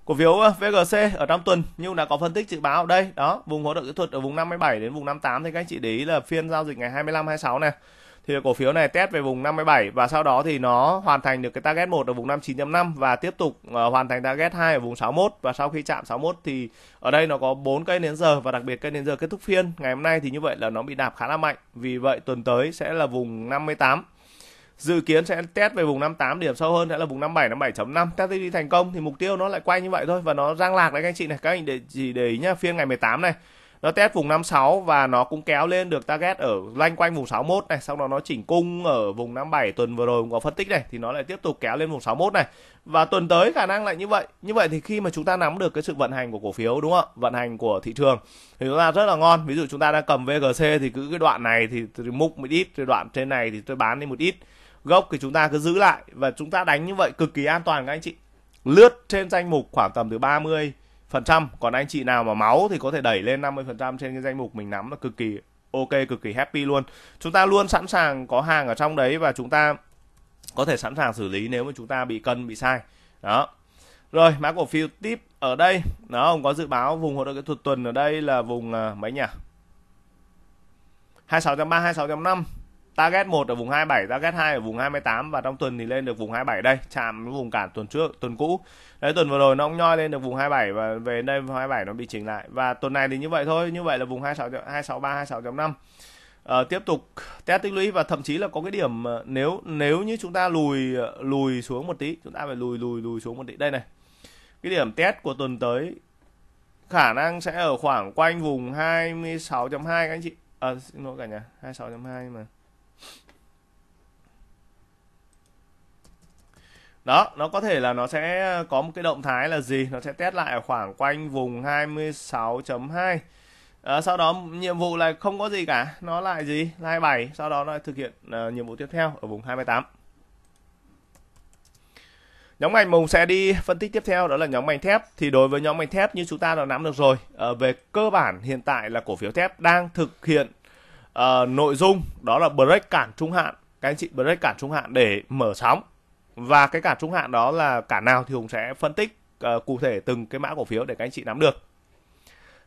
Speaker 1: cổ phiếu ờ, VGC ở trong tuần nhưng đã có phân tích dự báo đây đó vùng hỗ trợ kỹ thuật ở vùng 57 đến vùng 58 thì các anh chị để ý là phiên giao dịch ngày 25 26 này thì cổ phiếu này test về vùng 57 và sau đó thì nó hoàn thành được cái target 1 ở vùng 59.5 và tiếp tục uh, hoàn thành target 2 ở vùng 61 và sau khi chạm 61 thì ở đây nó có 4 cây nến giờ và đặc biệt cây nến giờ kết thúc phiên ngày hôm nay thì như vậy là nó bị đạp khá là mạnh vì vậy tuần tới sẽ là vùng 58 dự kiến sẽ test về vùng 58 điểm sâu hơn sẽ là vùng 57 57.5 test đi thành công thì mục tiêu nó lại quay như vậy thôi và nó giang lạc đấy các anh chị này các anh để chỉ để ý nhá phiên ngày 18 này nó test vùng 56 và nó cũng kéo lên được target ở loanh quanh vùng 61 này sau đó nó chỉnh cung ở vùng 57 tuần vừa rồi cũng có phân tích này thì nó lại tiếp tục kéo lên vùng 61 này và tuần tới khả năng lại như vậy như vậy thì khi mà chúng ta nắm được cái sự vận hành của cổ phiếu đúng không vận hành của thị trường thì chúng ta rất là ngon ví dụ chúng ta đang cầm VGC thì cứ cái đoạn này thì, thì múc một ít cái đoạn trên này thì tôi bán đi một ít gốc thì chúng ta cứ giữ lại và chúng ta đánh như vậy cực kỳ an toàn các anh chị lướt trên danh mục khoảng tầm từ 30 phần trăm còn anh chị nào mà máu thì có thể đẩy lên 50 phần trăm trên cái danh mục mình nắm là cực kỳ ok cực kỳ happy luôn chúng ta luôn sẵn sàng có hàng ở trong đấy và chúng ta có thể sẵn sàng xử lý nếu mà chúng ta bị cân bị sai đó rồi mã cổ phiếu tiếp ở đây nó không có dự báo vùng hỗ trợ kỹ thuật tuần ở đây là vùng à, mấy nhỉ 26.3 26.5 target 1 ở vùng 27, target 2 ở vùng 28 và trong tuần thì lên được vùng 27 đây, chạm vùng cản tuần trước, tuần cũ. Đấy tuần vừa rồi nó cũng nhoi lên được vùng 27 và về đây vùng 27 nó bị chỉnh lại. Và tuần này thì như vậy thôi, như vậy là vùng 26 263 26.5. Ờ, tiếp tục test tích lũy và thậm chí là có cái điểm ờ, nếu nếu như chúng ta lùi ờ, lùi xuống một tí, chúng ta phải lùi lùi lùi xuống một tí đây này. Cái điểm test của tuần tới khả năng sẽ ở khoảng quanh vùng 26.2 các anh chị. Ờ à, xin lỗi cả nhà, 26.2 mà. đó nó có thể là nó sẽ có một cái động thái là gì nó sẽ test lại ở khoảng quanh vùng 26.2 à, ờ, sau đó nhiệm vụ lại không có gì cả nó lại gì là 27 sau đó nó thực hiện uh, nhiệm vụ tiếp theo ở vùng 28 nhóm ngành mùng sẽ đi phân tích tiếp theo đó là nhóm ngành thép thì đối với nhóm ngành thép như chúng ta đã nắm được rồi uh, về cơ bản hiện tại là cổ phiếu thép đang thực hiện uh, nội dung đó là break cản trung hạn các anh chị break cản trung hạn để mở sóng và cái cả trung hạn đó là cả nào thì hùng sẽ phân tích uh, cụ thể từng cái mã cổ phiếu để các anh chị nắm được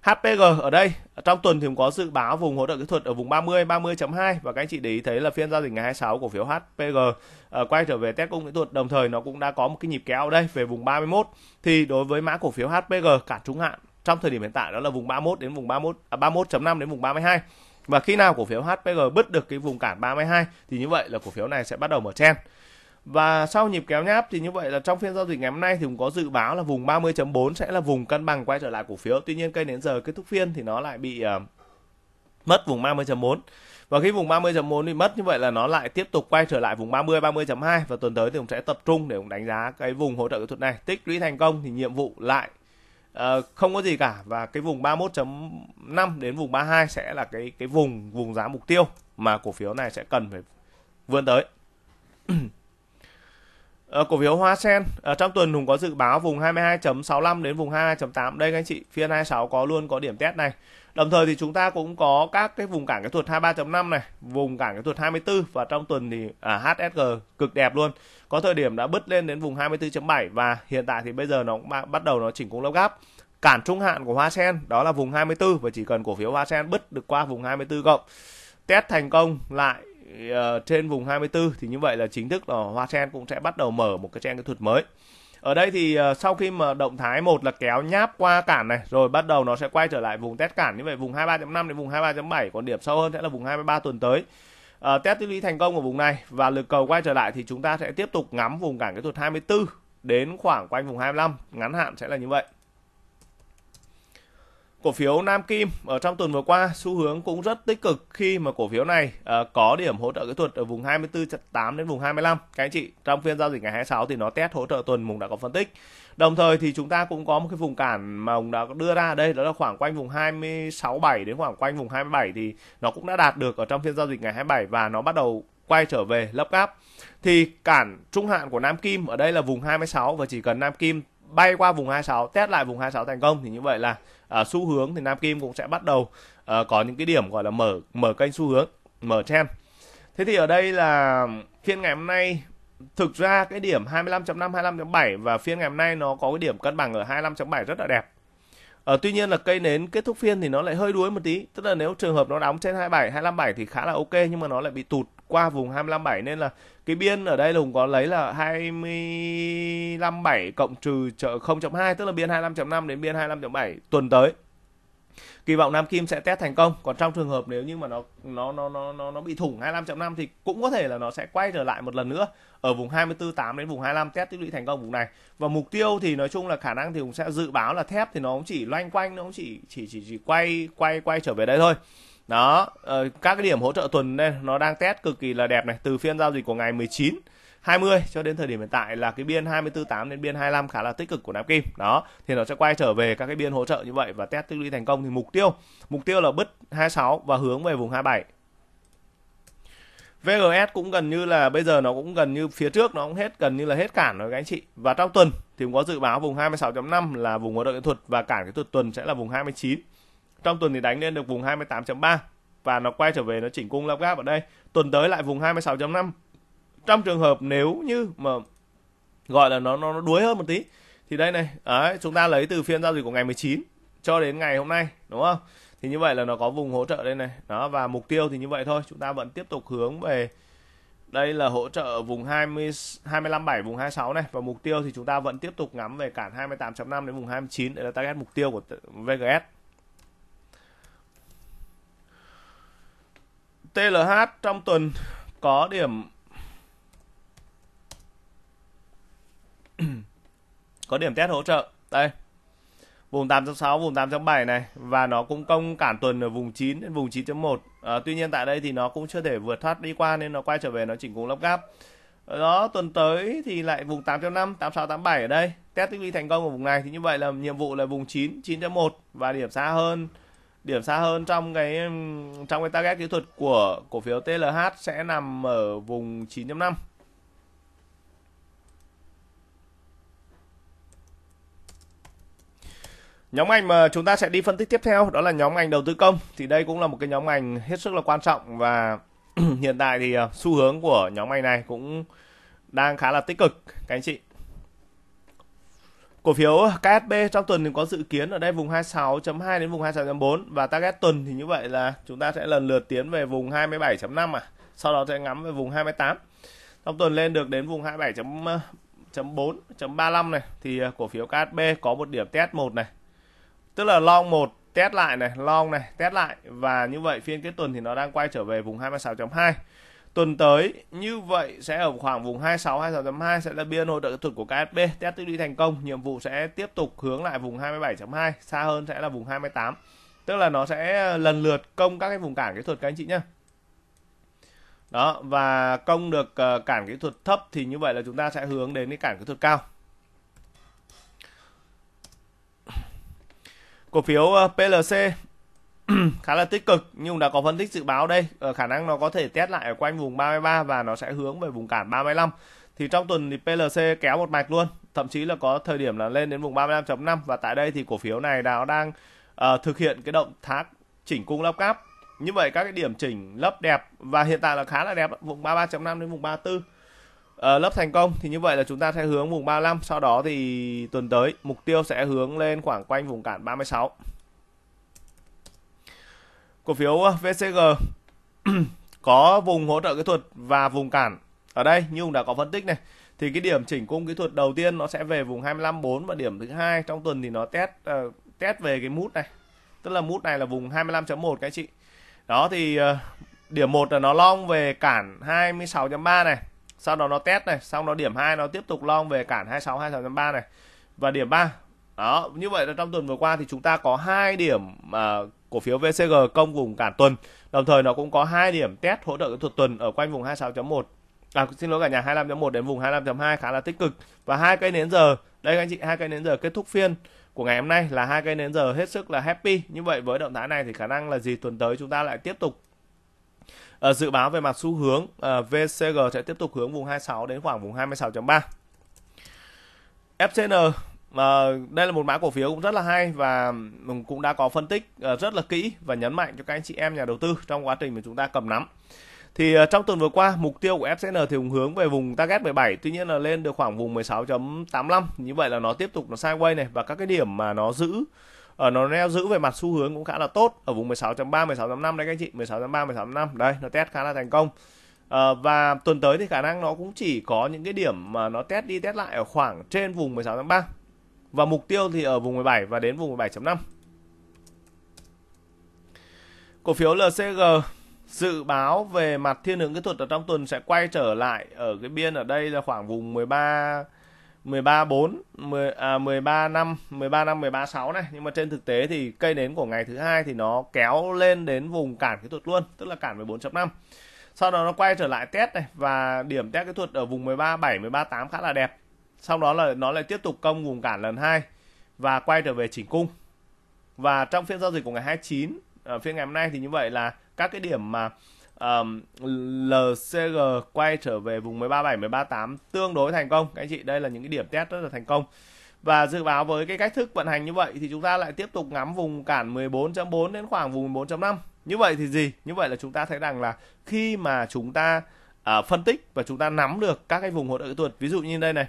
Speaker 1: HPG ở đây trong tuần thì cũng có dự báo vùng hỗ trợ kỹ thuật ở vùng 30 30.2 và các anh chị để ý thấy là phiên giao dịch ngày 26 cổ phiếu HPG uh, ờ, quay trở về test công kỹ thuật đồng thời nó cũng đã có một cái nhịp kéo ở đây về vùng 31 thì đối với mã cổ phiếu HPG cả trung hạn trong thời điểm hiện tại đó là vùng 31 đến vùng 31 à, 31.5 đến vùng 32 và khi nào cổ phiếu HPG bứt được cái vùng cản 32 thì như vậy là cổ phiếu này sẽ bắt đầu mở chen và sau nhịp kéo nháp thì như vậy là trong phiên giao dịch ngày hôm nay thì cũng có dự báo là vùng 30.4 sẽ là vùng cân bằng quay trở lại cổ phiếu. Tuy nhiên cây đến giờ kết thúc phiên thì nó lại bị uh, mất vùng 30.4. Và khi vùng 30.4 bị mất như vậy là nó lại tiếp tục quay trở lại vùng 30 30.2 và tuần tới thì cũng sẽ tập trung để cũng đánh giá cái vùng hỗ trợ kỹ thuật này. Tích lũy thành công thì nhiệm vụ lại uh, không có gì cả và cái vùng 31.5 đến vùng 32 sẽ là cái cái vùng vùng giá mục tiêu mà cổ phiếu này sẽ cần phải vươn tới. Ờ, cổ phiếu Hoa Sen ờ, trong tuần Hùng có dự báo vùng 22.65 đến vùng 22.8 đây các anh chị phiên 26 có luôn có điểm test này đồng thời thì chúng ta cũng có các cái vùng cản kỹ thuật 23.5 này vùng cản kỹ thuật 24 và trong tuần thì à, HSG cực đẹp luôn có thời điểm đã bứt lên đến vùng 24.7 và hiện tại thì bây giờ nó cũng bắt đầu nó chỉnh cũng lấp gáp cản trung hạn của Hoa Sen đó là vùng 24 và chỉ cần cổ phiếu Hoa Sen bứt được qua vùng 24 cộng test thành công lại uh, trên vùng 24 thì như vậy là chính thức là Hoa Sen cũng sẽ bắt đầu mở một cái trang kỹ thuật mới. Ở đây thì uh, sau khi mà động thái một là kéo nháp qua cản này rồi bắt đầu nó sẽ quay trở lại vùng test cản như vậy vùng 23.5 đến vùng 23.7 còn điểm sâu hơn sẽ là vùng 23 tuần tới. Uh, test tiêu lý thành công ở vùng này và lực cầu quay trở lại thì chúng ta sẽ tiếp tục ngắm vùng cản kỹ thuật 24 đến khoảng quanh vùng 25 ngắn hạn sẽ là như vậy. Cổ phiếu Nam Kim ở trong tuần vừa qua xu hướng cũng rất tích cực khi mà cổ phiếu này uh, có điểm hỗ trợ kỹ thuật ở vùng 24.8 đến vùng 25 các anh chị. Trong phiên giao dịch ngày 26 thì nó test hỗ trợ tuần mùng đã có phân tích. Đồng thời thì chúng ta cũng có một cái vùng cản mà ông đã đưa ra ở đây đó là khoảng quanh vùng 26.7 đến khoảng quanh vùng 27 thì nó cũng đã đạt được ở trong phiên giao dịch ngày 27 và nó bắt đầu quay trở về lấp gáp. Thì cản trung hạn của Nam Kim ở đây là vùng 26 và chỉ cần Nam Kim bay qua vùng 26, test lại vùng 26 thành công thì như vậy là à, xu hướng thì Nam Kim cũng sẽ bắt đầu à, có những cái điểm gọi là mở mở kênh xu hướng mở trend thế thì ở đây là phiên ngày hôm nay thực ra cái điểm 25.5 25.7 và phiên ngày hôm nay nó có cái điểm cân bằng ở 25.7 rất là đẹp Ờ, tuy nhiên là cây nến kết thúc phiên thì nó lại hơi đuối một tí Tức là nếu trường hợp nó đóng trên 27, 257 thì khá là ok Nhưng mà nó lại bị tụt qua vùng 257 nên là cái biên ở đây là Hùng có lấy là 257 cộng trừ 0.2 tức là biên 25.5 đến biên 25.7 tuần tới kỳ vọng Nam Kim sẽ test thành công còn trong trường hợp nếu như mà nó nó nó nó nó, nó bị thủng 25.5 thì cũng có thể là nó sẽ quay trở lại một lần nữa ở vùng 24.8 đến vùng 25 test tích lũy thành công vùng này và mục tiêu thì nói chung là khả năng thì cũng sẽ dự báo là thép thì nó cũng chỉ loanh quanh nó cũng chỉ chỉ chỉ, chỉ quay quay quay trở về đây thôi đó ờ, các cái điểm hỗ trợ tuần đây nó đang test cực kỳ là đẹp này từ phiên giao dịch của ngày 19 20 cho đến thời điểm hiện tại là cái biên 248 đến biên 25 khá là tích cực của Nam Kim. Đó, thì nó sẽ quay trở về các cái biên hỗ trợ như vậy và test tích lũy thành công thì mục tiêu, mục tiêu là bứt 26 và hướng về vùng 27. VGS cũng gần như là bây giờ nó cũng gần như phía trước nó cũng hết gần như là hết cản rồi các anh chị. Và trong tuần thì cũng có dự báo vùng 26.5 là vùng hỗ trợ kỹ thuật và cản cái thuật tuần sẽ là vùng 29 trong tuần thì đánh lên được vùng 28.3 và nó quay trở về nó chỉnh cung lắp gáp ở đây tuần tới lại vùng 26.5 trong trường hợp nếu như mà gọi là nó nó, nó đuối hơn một tí thì đây này đấy, chúng ta lấy từ phiên giao dịch của ngày 19 cho đến ngày hôm nay đúng không thì như vậy là nó có vùng hỗ trợ đây này đó và mục tiêu thì như vậy thôi chúng ta vẫn tiếp tục hướng về đây là hỗ trợ vùng 20 257 vùng 26 này và mục tiêu thì chúng ta vẫn tiếp tục ngắm về cản 28.5 đến vùng 29 đây là target mục tiêu của VGS TLH trong tuần có điểm có điểm test hỗ trợ đây vùng 8.6 vùng 8.7 này và nó cũng công cản tuần ở vùng 9 đến vùng 9.1 à, ờ, tuy nhiên tại đây thì nó cũng chưa thể vượt thoát đi qua nên nó quay trở về nó chỉnh cùng lắp gáp ờ, đó tuần tới thì lại vùng 8.5 86 87 ở đây test tích lũy thành công ở vùng này thì như vậy là nhiệm vụ là vùng 9 9.1 và điểm xa hơn điểm xa hơn trong cái trong cái target kỹ thuật của cổ phiếu TLH sẽ nằm ở vùng 9.5 Nhóm ngành mà chúng ta sẽ đi phân tích tiếp theo đó là nhóm ngành đầu tư công. Thì đây cũng là một cái nhóm ngành hết sức là quan trọng và hiện tại thì ờ, xu hướng của nhóm ngành này cũng đang khá là tích cực các anh chị. Cổ phiếu KSB trong tuần thì có dự kiến ở đây vùng 26.2 đến vùng 26.4 và target tuần thì như vậy là chúng ta sẽ lần lượt tiến về vùng 27.5 à, sau đó sẽ ngắm về vùng 28. Trong tuần lên được đến vùng 27.4.35 này thì à, cổ phiếu KSB có một điểm test 1 này. Tức là long 1 test lại này, long này, test lại và như vậy phiên kết tuần thì nó đang quay trở về vùng 26.2 tuần tới như vậy sẽ ở khoảng vùng 26 26.2 sẽ là biên hỗ trợ kỹ thuật của KSB test tư duy thành công nhiệm vụ sẽ tiếp tục hướng lại vùng 27.2 xa hơn sẽ là vùng 28 tức là nó sẽ lần lượt công các cái vùng cản kỹ thuật các anh chị nhé đó và công được ờ, cản kỹ thuật thấp thì như vậy là chúng ta sẽ hướng đến cái cản kỹ thuật cao cổ phiếu ờ, PLC khá là tích cực nhưng đã có phân tích dự báo đây ở ờ, khả năng nó có thể test lại ở quanh vùng 33 và nó sẽ hướng về vùng cản 35 thì trong tuần thì PLC kéo một mạch luôn thậm chí là có thời điểm là lên đến vùng 35.5 và tại đây thì cổ phiếu này đã đang uh, thực hiện cái động thác chỉnh cung lắp cáp như vậy các cái điểm chỉnh lấp đẹp và hiện tại là khá là đẹp vùng 33.5 đến vùng 34 À, uh, lấp thành công thì như vậy là chúng ta sẽ hướng vùng 35 sau đó thì tuần tới mục tiêu sẽ hướng lên khoảng quanh vùng cản 36 cổ phiếu ờ, VCG có vùng hỗ trợ kỹ thuật và vùng cản ở đây như ông đã có phân tích này thì cái điểm chỉnh cung kỹ thuật đầu tiên nó sẽ về vùng 25.4 và điểm thứ hai trong tuần thì nó test uh, test về cái mút này tức là mút này là vùng 25.1 các chị đó thì uh, điểm 1 là nó long về cản 26.3 này sau đó nó test này xong đó điểm 2 nó tiếp tục long về cản 26 26.3 này và điểm 3 đó như vậy là trong tuần vừa qua thì chúng ta có hai điểm uh, cổ phiếu VCG công vùng cả tuần. Đồng thời nó cũng có hai điểm test hỗ trợ kỹ thuật tuần ở quanh vùng 26.1 à xin lỗi cả nhà 25.1 đến vùng 25.2 khá là tích cực và hai cây nến giờ đây các anh chị hai cây nến giờ kết thúc phiên của ngày hôm nay là hai cây nến giờ hết sức là happy như vậy với động thái này thì khả năng là gì tuần tới chúng ta lại tiếp tục à, dự báo về mặt xu hướng ờ, VCG sẽ tiếp tục hướng vùng 26 đến khoảng vùng 26.3 FCN À, đây là một mã cổ phiếu cũng rất là hay và cũng đã có phân tích ờ, rất là kỹ và nhấn mạnh cho các anh chị em nhà đầu tư trong quá trình mà chúng ta cầm nắm. Thì ờ, trong tuần vừa qua, mục tiêu của FCN thì cũng hướng về vùng target 17, tuy nhiên là lên được khoảng vùng 16.85. Như vậy là nó tiếp tục nó sideways này và các cái điểm mà nó giữ ở nó neo giữ về mặt xu hướng cũng khá là tốt ở vùng 16.3, 16.5 đấy các anh chị, 16.3, 16.5. Đây, nó test khá là thành công. À, và tuần tới thì khả năng nó cũng chỉ có những cái điểm mà nó test đi test lại ở khoảng trên vùng 16.3 và mục tiêu thì ở vùng 17 và đến vùng 17.5. Cổ phiếu LCG dự báo về mặt thiên hướng kỹ thuật ở trong tuần sẽ quay trở lại ở cái biên ở đây là khoảng vùng 13 13 4 10 à, 13 5 13 5 13 6 này nhưng mà trên thực tế thì cây nến của ngày thứ hai thì nó kéo lên đến vùng cản kỹ thuật luôn tức là cản 14.5 sau đó nó quay trở lại test này và điểm test kỹ thuật ở vùng 13 7 13 8 khá là đẹp sau đó là nó lại tiếp tục công vùng cản lần hai và quay trở về chỉnh cung và trong phiên giao dịch của ngày 29 ở ờ, phiên ngày hôm nay thì như vậy là các cái điểm mà um, LCG quay trở về vùng 137 138 tương đối thành công các anh chị đây là những cái điểm test rất là thành công và dự báo với cái cách thức vận hành như vậy thì chúng ta lại tiếp tục ngắm vùng cản 14.4 đến khoảng vùng 14.5 như vậy thì gì như vậy là chúng ta thấy rằng là khi mà chúng ta uh, phân tích và chúng ta nắm được các cái vùng hỗ trợ kỹ thuật ví dụ như đây này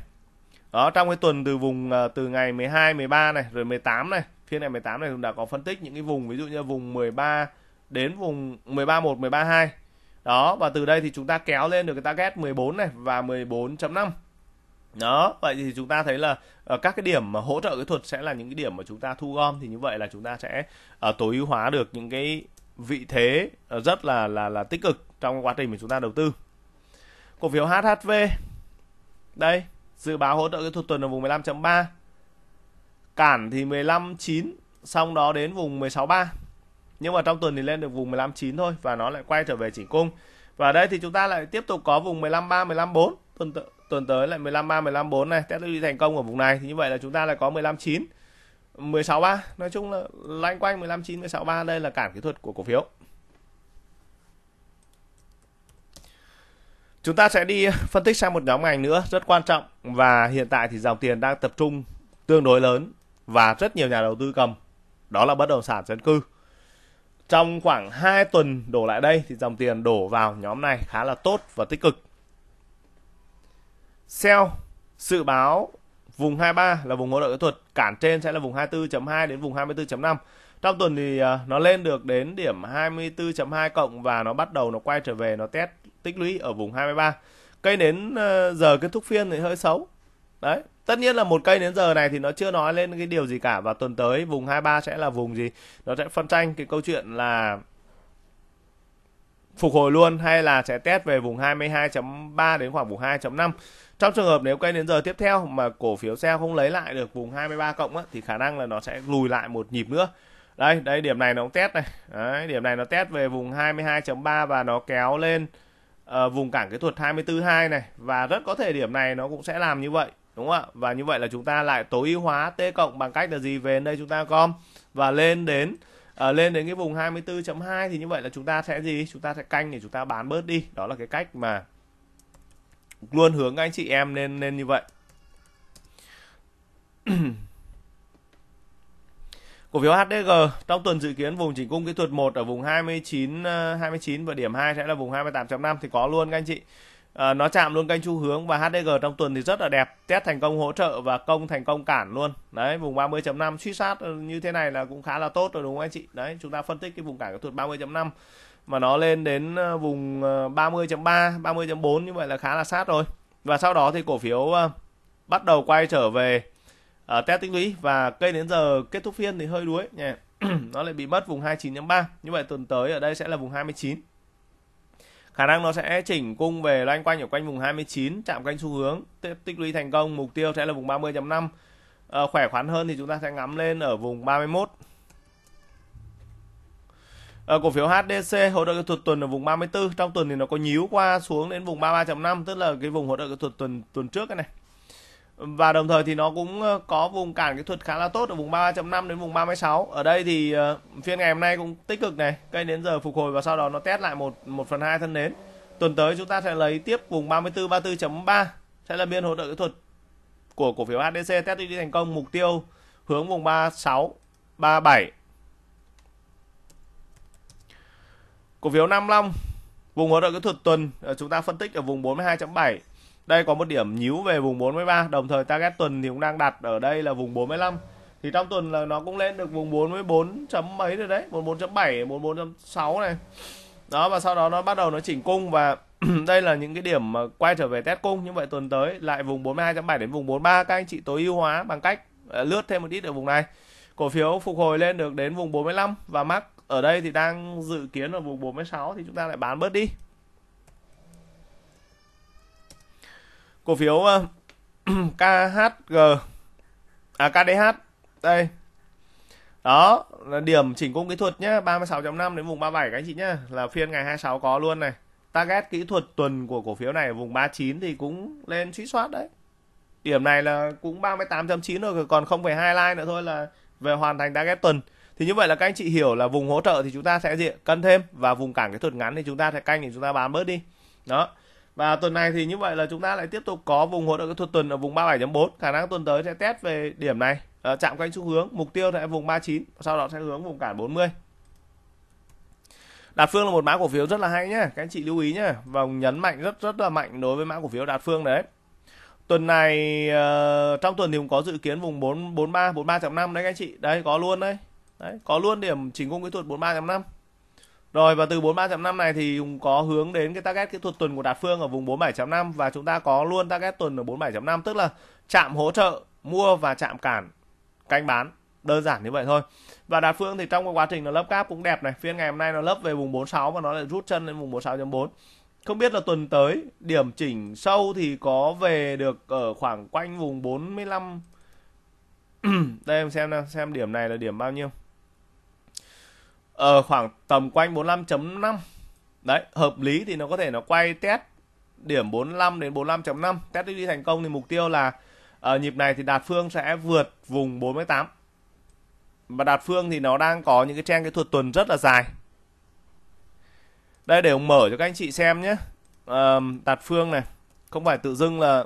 Speaker 1: đó trong cái tuần từ vùng à, từ ngày 12 13 này rồi 18 này phiên này 18 này cũng đã có phân tích những cái vùng ví dụ như vùng 13 đến vùng 13 1 13 2 đó và từ đây thì chúng ta kéo lên được cái target 14 này và 14.5 đó vậy thì chúng ta thấy là à, các cái điểm mà hỗ trợ kỹ thuật sẽ là những cái điểm mà chúng ta thu gom thì như vậy là chúng ta sẽ à, tối ưu hóa được những cái vị thế rất là là là tích cực trong quá trình mà chúng ta đầu tư cổ phiếu HHV đây dự báo hỗ trợ kỹ thuật tuần ở vùng 15.3 cản thì 15.9 xong đó đến vùng 16.3 nhưng mà trong tuần thì lên được vùng 15.9 thôi và nó lại quay trở về chỉnh cung và đây thì chúng ta lại tiếp tục có vùng 15.3 15.4 tuần tự tuần tới lại 15.3 15.4 này test đi thành công ở vùng này thì như vậy là chúng ta lại có 15.9 16.3 nói chung là loanh quanh 15.9 16.3 đây là cản kỹ thuật của cổ phiếu Chúng ta sẽ đi ờ, phân tích sang một nhóm ngành nữa rất quan trọng và hiện tại thì dòng tiền đang tập trung tương đối lớn và rất nhiều nhà đầu tư cầm. Đó là bất động sản dân cư. Trong khoảng 2 tuần đổ lại đây thì dòng tiền đổ vào nhóm này khá là tốt và tích cực. Sell dự báo vùng 23 là vùng hỗ trợ kỹ thuật, cản trên sẽ là vùng 24.2 đến vùng 24.5. Trong tuần thì ờ, nó lên được đến điểm 24.2 cộng và nó bắt đầu nó quay trở về nó test tích lũy ở vùng 23 cây đến ờ, giờ kết thúc phiên thì hơi xấu đấy tất nhiên là một cây đến giờ này thì nó chưa nói lên cái điều gì cả và tuần tới vùng 23 sẽ là vùng gì nó sẽ phân tranh cái câu chuyện là phục hồi luôn hay là sẽ test về vùng 22.3 đến khoảng vùng 2.5 trong trường hợp nếu cây đến giờ tiếp theo mà cổ phiếu xe không lấy lại được vùng 23 cộng á, thì khả năng là nó sẽ lùi lại một nhịp nữa đây đây điểm này nó cũng test này đấy, điểm này nó test về vùng 22.3 và nó kéo lên Ờ, vùng cản kỹ thuật 24-2 này và rất có thể điểm này nó cũng sẽ làm như vậy đúng không ạ và như vậy là chúng ta lại tối ưu hóa t cộng bằng cách là gì về đây chúng ta com và lên đến à, lên đến cái vùng 24.2 thì như vậy là chúng ta sẽ gì chúng ta sẽ canh để chúng ta bán bớt đi đó là cái cách mà luôn hướng anh chị em nên nên như vậy Cổ phiếu HDG trong tuần dự kiến vùng chỉnh cung kỹ thuật 1 ở vùng 29 29 ờ, và điểm 2 sẽ là vùng 28.5 thì có luôn các anh chị. À, nó chạm luôn kênh xu hướng và HDG trong tuần thì rất là đẹp, test thành công hỗ trợ và công thành công cản luôn. Đấy, vùng 30.5 suy sát ờ, như thế này là cũng khá là tốt rồi đúng không anh chị? Đấy, chúng ta phân tích cái vùng cản kỹ thuật 30.5 mà nó lên đến vùng 30.3, 30.4 như vậy là khá là sát rồi. Và sau đó thì cổ phiếu bắt đầu quay trở về ở ờ, test tích lũy và cây đến giờ kết thúc phiên thì hơi đuối nhé nó lại bị mất vùng 29.3 như vậy tuần tới ở đây sẽ là vùng 29 khả năng nó sẽ chỉnh cung về loanh quanh ở quanh vùng 29 chạm quanh xu hướng tiếp tích lũy thành công mục tiêu sẽ là vùng 30.5 à, ờ, khỏe khoắn hơn thì chúng ta sẽ ngắm lên ở vùng 31 ở ờ, cổ phiếu HDC hỗ trợ kỹ thuật tuần ở vùng 34 trong tuần thì nó có nhíu qua xuống đến vùng 33.5 tức là cái vùng hỗ trợ kỹ thuật tuần tuần trước cái này và đồng thời thì nó cũng ờ, có vùng cản kỹ thuật khá là tốt ở vùng 33.5 đến vùng 36 ở đây thì ờ, phiên ngày hôm nay cũng tích cực này cây nến giờ phục hồi và sau đó nó test lại một một phần hai thân nến tuần tới chúng ta sẽ lấy tiếp vùng 34 34.3 sẽ là biên hỗ trợ kỹ thuật của cổ phiếu HDC test đi thành công mục tiêu hướng vùng 36 37 cổ phiếu Nam Long vùng hỗ trợ kỹ thuật tuần ờ, chúng ta phân tích ở vùng 42.7 đây có một điểm nhíu về vùng 43 đồng thời target tuần thì cũng đang đặt ở đây là vùng 45 thì trong tuần là nó cũng lên được vùng 44 chấm mấy rồi đấy 44.7 44.6 này đó và sau đó nó bắt đầu nó chỉnh cung và đây là những cái điểm mà quay trở về test cung như vậy tuần tới lại vùng 42.7 đến vùng 43 các anh chị tối ưu hóa bằng cách à, lướt thêm một ít ở vùng này cổ phiếu phục hồi lên được đến vùng 45 và mắc ở đây thì đang dự kiến ở vùng 46 thì chúng ta lại bán bớt đi cổ phiếu ờ, KHG à KDH đây đó là điểm chỉnh cung kỹ thuật nhá 36.5 đến vùng 37 các anh chị nhé là phiên ngày 26 có luôn này target kỹ thuật tuần của cổ phiếu này vùng 39 thì cũng lên suy soát đấy điểm này là cũng 38.9 rồi còn 0,2 line nữa thôi là về hoàn thành target tuần thì như vậy là các anh chị hiểu là vùng hỗ trợ thì chúng ta sẽ gì cân thêm và vùng cản kỹ thuật ngắn thì chúng ta sẽ canh thì chúng ta bán bớt đi đó và tuần này thì như vậy là chúng ta lại tiếp tục có vùng hỗ trợ kỹ thuật tuần ở vùng 37.4. Khả năng tuần tới sẽ test về điểm này, à, chạm quanh xu hướng, mục tiêu tại vùng 39, sau đó sẽ hướng vùng cản 40. Đạt Phương là một mã cổ phiếu rất là hay nhé các anh chị lưu ý nhé và nhấn mạnh rất rất là mạnh đối với mã cổ phiếu Đạt Phương đấy. Tuần này uh, trong tuần thì cũng có dự kiến vùng 4 43 43.5 đấy các anh chị. Đấy có luôn đấy. Đấy, có luôn điểm chỉnh cung kỹ thuật 43.5. Rồi và từ 43.5 này thì có hướng đến cái target kỹ thuật tuần của Đạt Phương ở vùng 47.5 và chúng ta có luôn target tuần ở 47.5 tức là chạm hỗ trợ mua và chạm cản canh bán đơn giản như vậy thôi và đạt phương thì trong cái quá trình nó lấp cáp cũng đẹp này phiên ngày hôm nay nó lấp về vùng 46 và nó lại rút chân lên vùng 46.4 không biết là tuần tới điểm chỉnh sâu thì có về được ở khoảng quanh vùng 45 đây em xem nào xem điểm này là điểm bao nhiêu ở ờ, khoảng tầm quanh 45.5 đấy hợp lý thì nó có thể nó quay test điểm 45 đến 45.5 test đi thành công thì mục tiêu là ở ờ, nhịp này thì đạt phương sẽ vượt vùng 48 và đạt phương thì nó đang có những cái trang kỹ thuật tuần rất là dài đây để ông mở cho các anh chị xem nhé à, đạt phương này không phải tự dưng là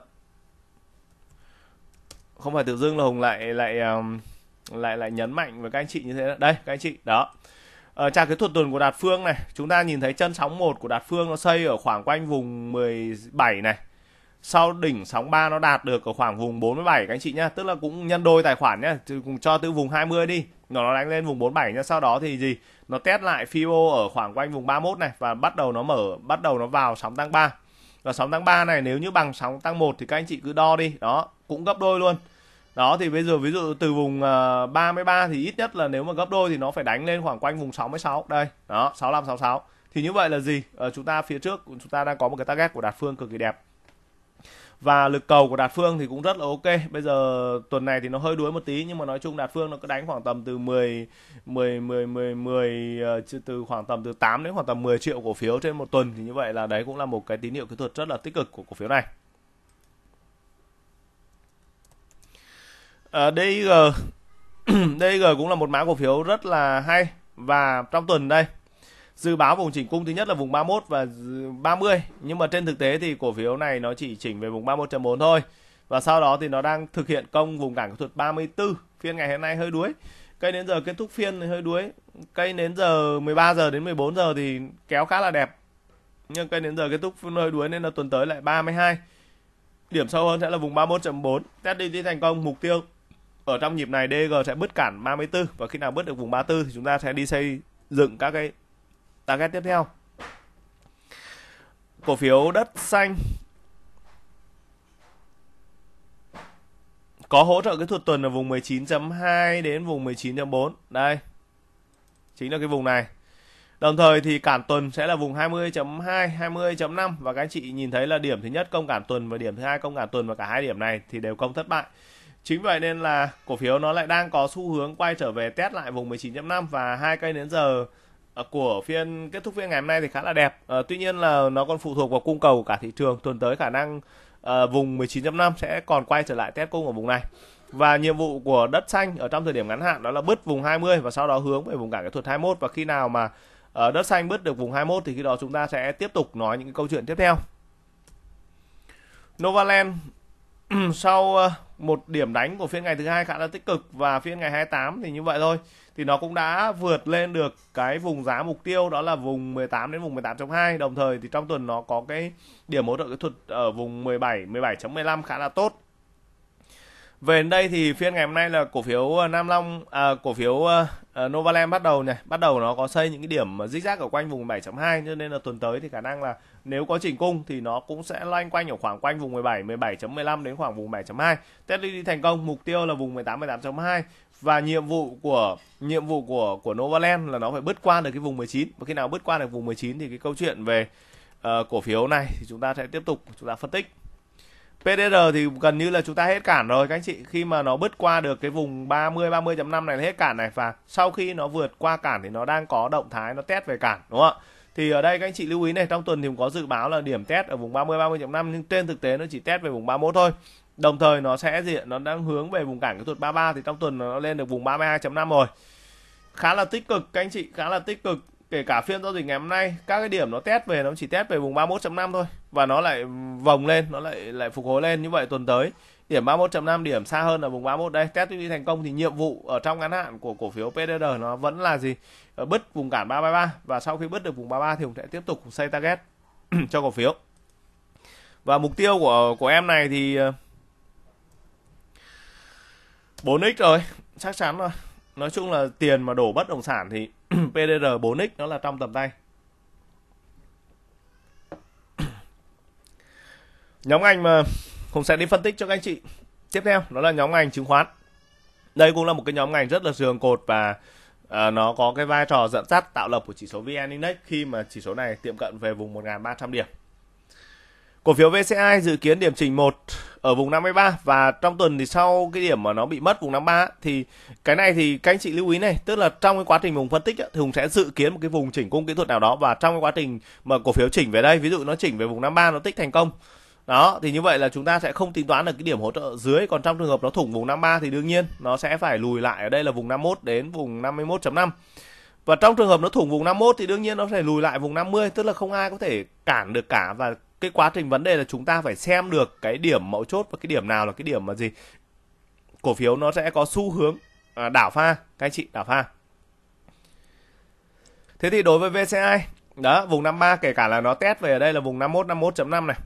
Speaker 1: không phải tự dưng là hùng lại lại lại lại nhấn mạnh với các anh chị như thế đây các anh chị đó Ờ, tra cái thuật tuần của Đạt Phương này, chúng ta nhìn thấy chân sóng 1 của Đạt Phương nó xây ở khoảng quanh vùng 17 này. Sau đỉnh sóng 3 nó đạt được ở khoảng vùng 47 các anh chị nhá, tức là cũng nhân đôi tài khoản nhá, cùng cho từ vùng 20 đi. Nó nó đánh lên vùng 47 nhá, sau đó thì gì? Nó test lại Fibo ở khoảng quanh vùng 31 này và bắt đầu nó mở bắt đầu nó vào sóng tăng 3. Và sóng tăng 3 này nếu như bằng sóng tăng 1 thì các anh chị cứ đo đi, đó, cũng gấp đôi luôn đó thì bây giờ ví dụ từ vùng uh, ờ, 33 thì ít nhất là nếu mà gấp đôi thì nó phải đánh lên khoảng quanh vùng 66 đây đó 65 66 thì như vậy là gì ở ờ, chúng ta phía trước chúng ta đang có một cái target của Đạt Phương cực kỳ đẹp và lực cầu của Đạt Phương thì cũng rất là ok. Bây giờ tuần này thì nó hơi đuối một tí nhưng mà nói chung Đạt Phương nó cứ đánh khoảng tầm từ 10 10 10 10 10 từ khoảng tầm từ 8 đến khoảng tầm 10 triệu cổ phiếu trên một tuần thì như vậy là đấy cũng là một cái tín hiệu kỹ thuật rất là tích cực của cổ phiếu này. uh, DIG DIG cũng là một mã cổ phiếu rất là hay và trong tuần đây dự báo vùng chỉnh cung thứ nhất là vùng 31 và 30 nhưng mà trên thực tế thì cổ phiếu này nó chỉ chỉnh về vùng 31.4 thôi và sau đó thì nó đang thực hiện công vùng cản kỹ thuật 34 phiên ngày hôm nay hơi đuối cây đến giờ kết thúc phiên hơi đuối cây đến giờ 13 giờ đến 14 giờ thì kéo khá là đẹp nhưng cây đến giờ kết thúc hơi đuối nên là tuần tới lại 32 điểm sâu hơn sẽ là vùng 31.4 test đi thành công mục tiêu ở trong nhịp này DG sẽ bứt cản 34 và khi nào bứt được vùng 34 thì chúng ta sẽ đi xây dựng các cái target tiếp theo. Cổ phiếu đất xanh có hỗ trợ cái thuật tuần ở vùng 19.2 đến vùng 19.4. Đây. Chính là cái vùng này. Đồng thời thì cản tuần sẽ là vùng 20.2, 20.5 và các anh chị nhìn thấy là điểm thứ nhất công cản tuần và điểm thứ hai công cản tuần và cả hai điểm này thì đều công thất bại. Chính vậy nên là cổ phiếu nó lại đang có xu hướng quay trở về test lại vùng 19.5 và hai cây đến giờ ờ, của phiên kết thúc phiên ngày hôm nay thì khá là đẹp. À, tuy nhiên là nó còn phụ thuộc vào cung cầu của cả thị trường. Tuần tới khả năng à, vùng 19.5 sẽ còn quay trở lại test cung ở vùng này. Và nhiệm vụ của đất xanh ở trong thời điểm ngắn hạn đó là bứt vùng 20 và sau đó hướng về vùng cản kỹ thuật 21 và khi nào mà ở đất xanh bứt được vùng 21 thì khi đó chúng ta sẽ tiếp tục nói những câu chuyện tiếp theo. Novaland sau ờ, một điểm đánh của phiên ngày thứ hai khá là tích cực và phiên ngày 28 thì như vậy thôi thì nó cũng đã vượt lên được cái vùng giá mục tiêu đó là vùng 18 đến vùng 18.2 đồng thời thì trong tuần nó có cái điểm hỗ trợ kỹ thuật ở vùng 17 17.15 khá là tốt về đây thì phiên ngày hôm nay là cổ phiếu ờ, Nam Long à, cổ phiếu uh, Novaland bắt đầu này bắt đầu nó có xây những cái điểm zigzag ở quanh vùng 17.2 cho nên là tuần tới thì khả năng là nếu có chỉnh cung thì nó cũng sẽ loanh quanh ở khoảng quanh vùng 17 17.15 đến khoảng vùng 7.2 test đi thành công mục tiêu là vùng 18 18.2 và nhiệm vụ của nhiệm vụ của của Novaland là nó phải bứt qua được cái vùng 19 và khi nào bứt qua được vùng 19 thì cái câu chuyện về uh, cổ phiếu này thì chúng ta sẽ tiếp tục chúng ta phân tích PDR thì gần như là chúng ta hết cản rồi các anh chị khi mà nó bứt qua được cái vùng 30 30.5 này là hết cản này và sau khi nó vượt qua cản thì nó đang có động thái nó test về cản đúng không ạ thì ở đây các anh chị lưu ý này trong tuần thì có dự báo là điểm test ở vùng 30 30.5 nhưng trên thực tế nó chỉ test về vùng 31 thôi đồng thời nó sẽ diện nó đang hướng về vùng cản kỹ thuật 33 thì trong tuần nó lên được vùng 32.5 rồi khá là tích cực các anh chị khá là tích cực kể cả phiên giao dịch ngày hôm nay các cái điểm nó test về nó chỉ test về vùng 31.5 thôi và nó lại vòng lên nó lại lại phục hồi lên như vậy tuần tới điểm 31.5 điểm xa hơn ở vùng 31 đây test đi thành công thì nhiệm vụ ở trong ngắn hạn của cổ phiếu PDR nó vẫn là gì ờ, bứt vùng cản 333 và sau khi bứt được vùng 33 thì Hùng sẽ tiếp tục xây target cho cổ phiếu và mục tiêu của của em này thì 4x ờ, rồi chắc chắn rồi nói chung là tiền mà đổ bất động sản thì PDR 4x nó là trong tầm tay nhóm ngành mà Hùng sẽ đi phân tích cho các anh chị tiếp theo đó là nhóm ngành chứng khoán đây cũng là một cái nhóm ngành rất là sườn cột và à, nó có cái vai trò dẫn dắt tạo lập của chỉ số VN Index khi mà chỉ số này tiệm cận về vùng 1.300 điểm. Cổ phiếu VCI dự kiến điểm chỉnh một ở vùng 53 và trong tuần thì sau cái điểm mà nó bị mất vùng 53 thì cái này thì các anh chị lưu ý này, tức là trong cái quá trình vùng phân tích ấy, thì Hùng sẽ dự kiến một cái vùng chỉnh cung kỹ thuật nào đó và trong cái quá trình mà cổ phiếu chỉnh về đây, ví dụ nó chỉnh về vùng 53 nó tích thành công đó thì như vậy là chúng ta sẽ không tính toán được cái điểm hỗ trợ dưới còn trong trường hợp nó thủng vùng 53 thì đương nhiên nó sẽ phải lùi lại ở đây là vùng 51 đến vùng 51.5 và trong trường hợp nó thủng vùng 51 thì đương nhiên nó sẽ lùi lại vùng 50 tức là không ai có thể cản được cả và cái quá trình vấn đề là chúng ta phải xem được cái điểm mẫu chốt và cái điểm nào là cái điểm mà gì cổ phiếu nó sẽ có xu hướng à, đảo pha các anh chị đảo pha thế thì đối với VCI đó vùng 53 kể cả là nó test về ở đây là vùng 51 51.5 này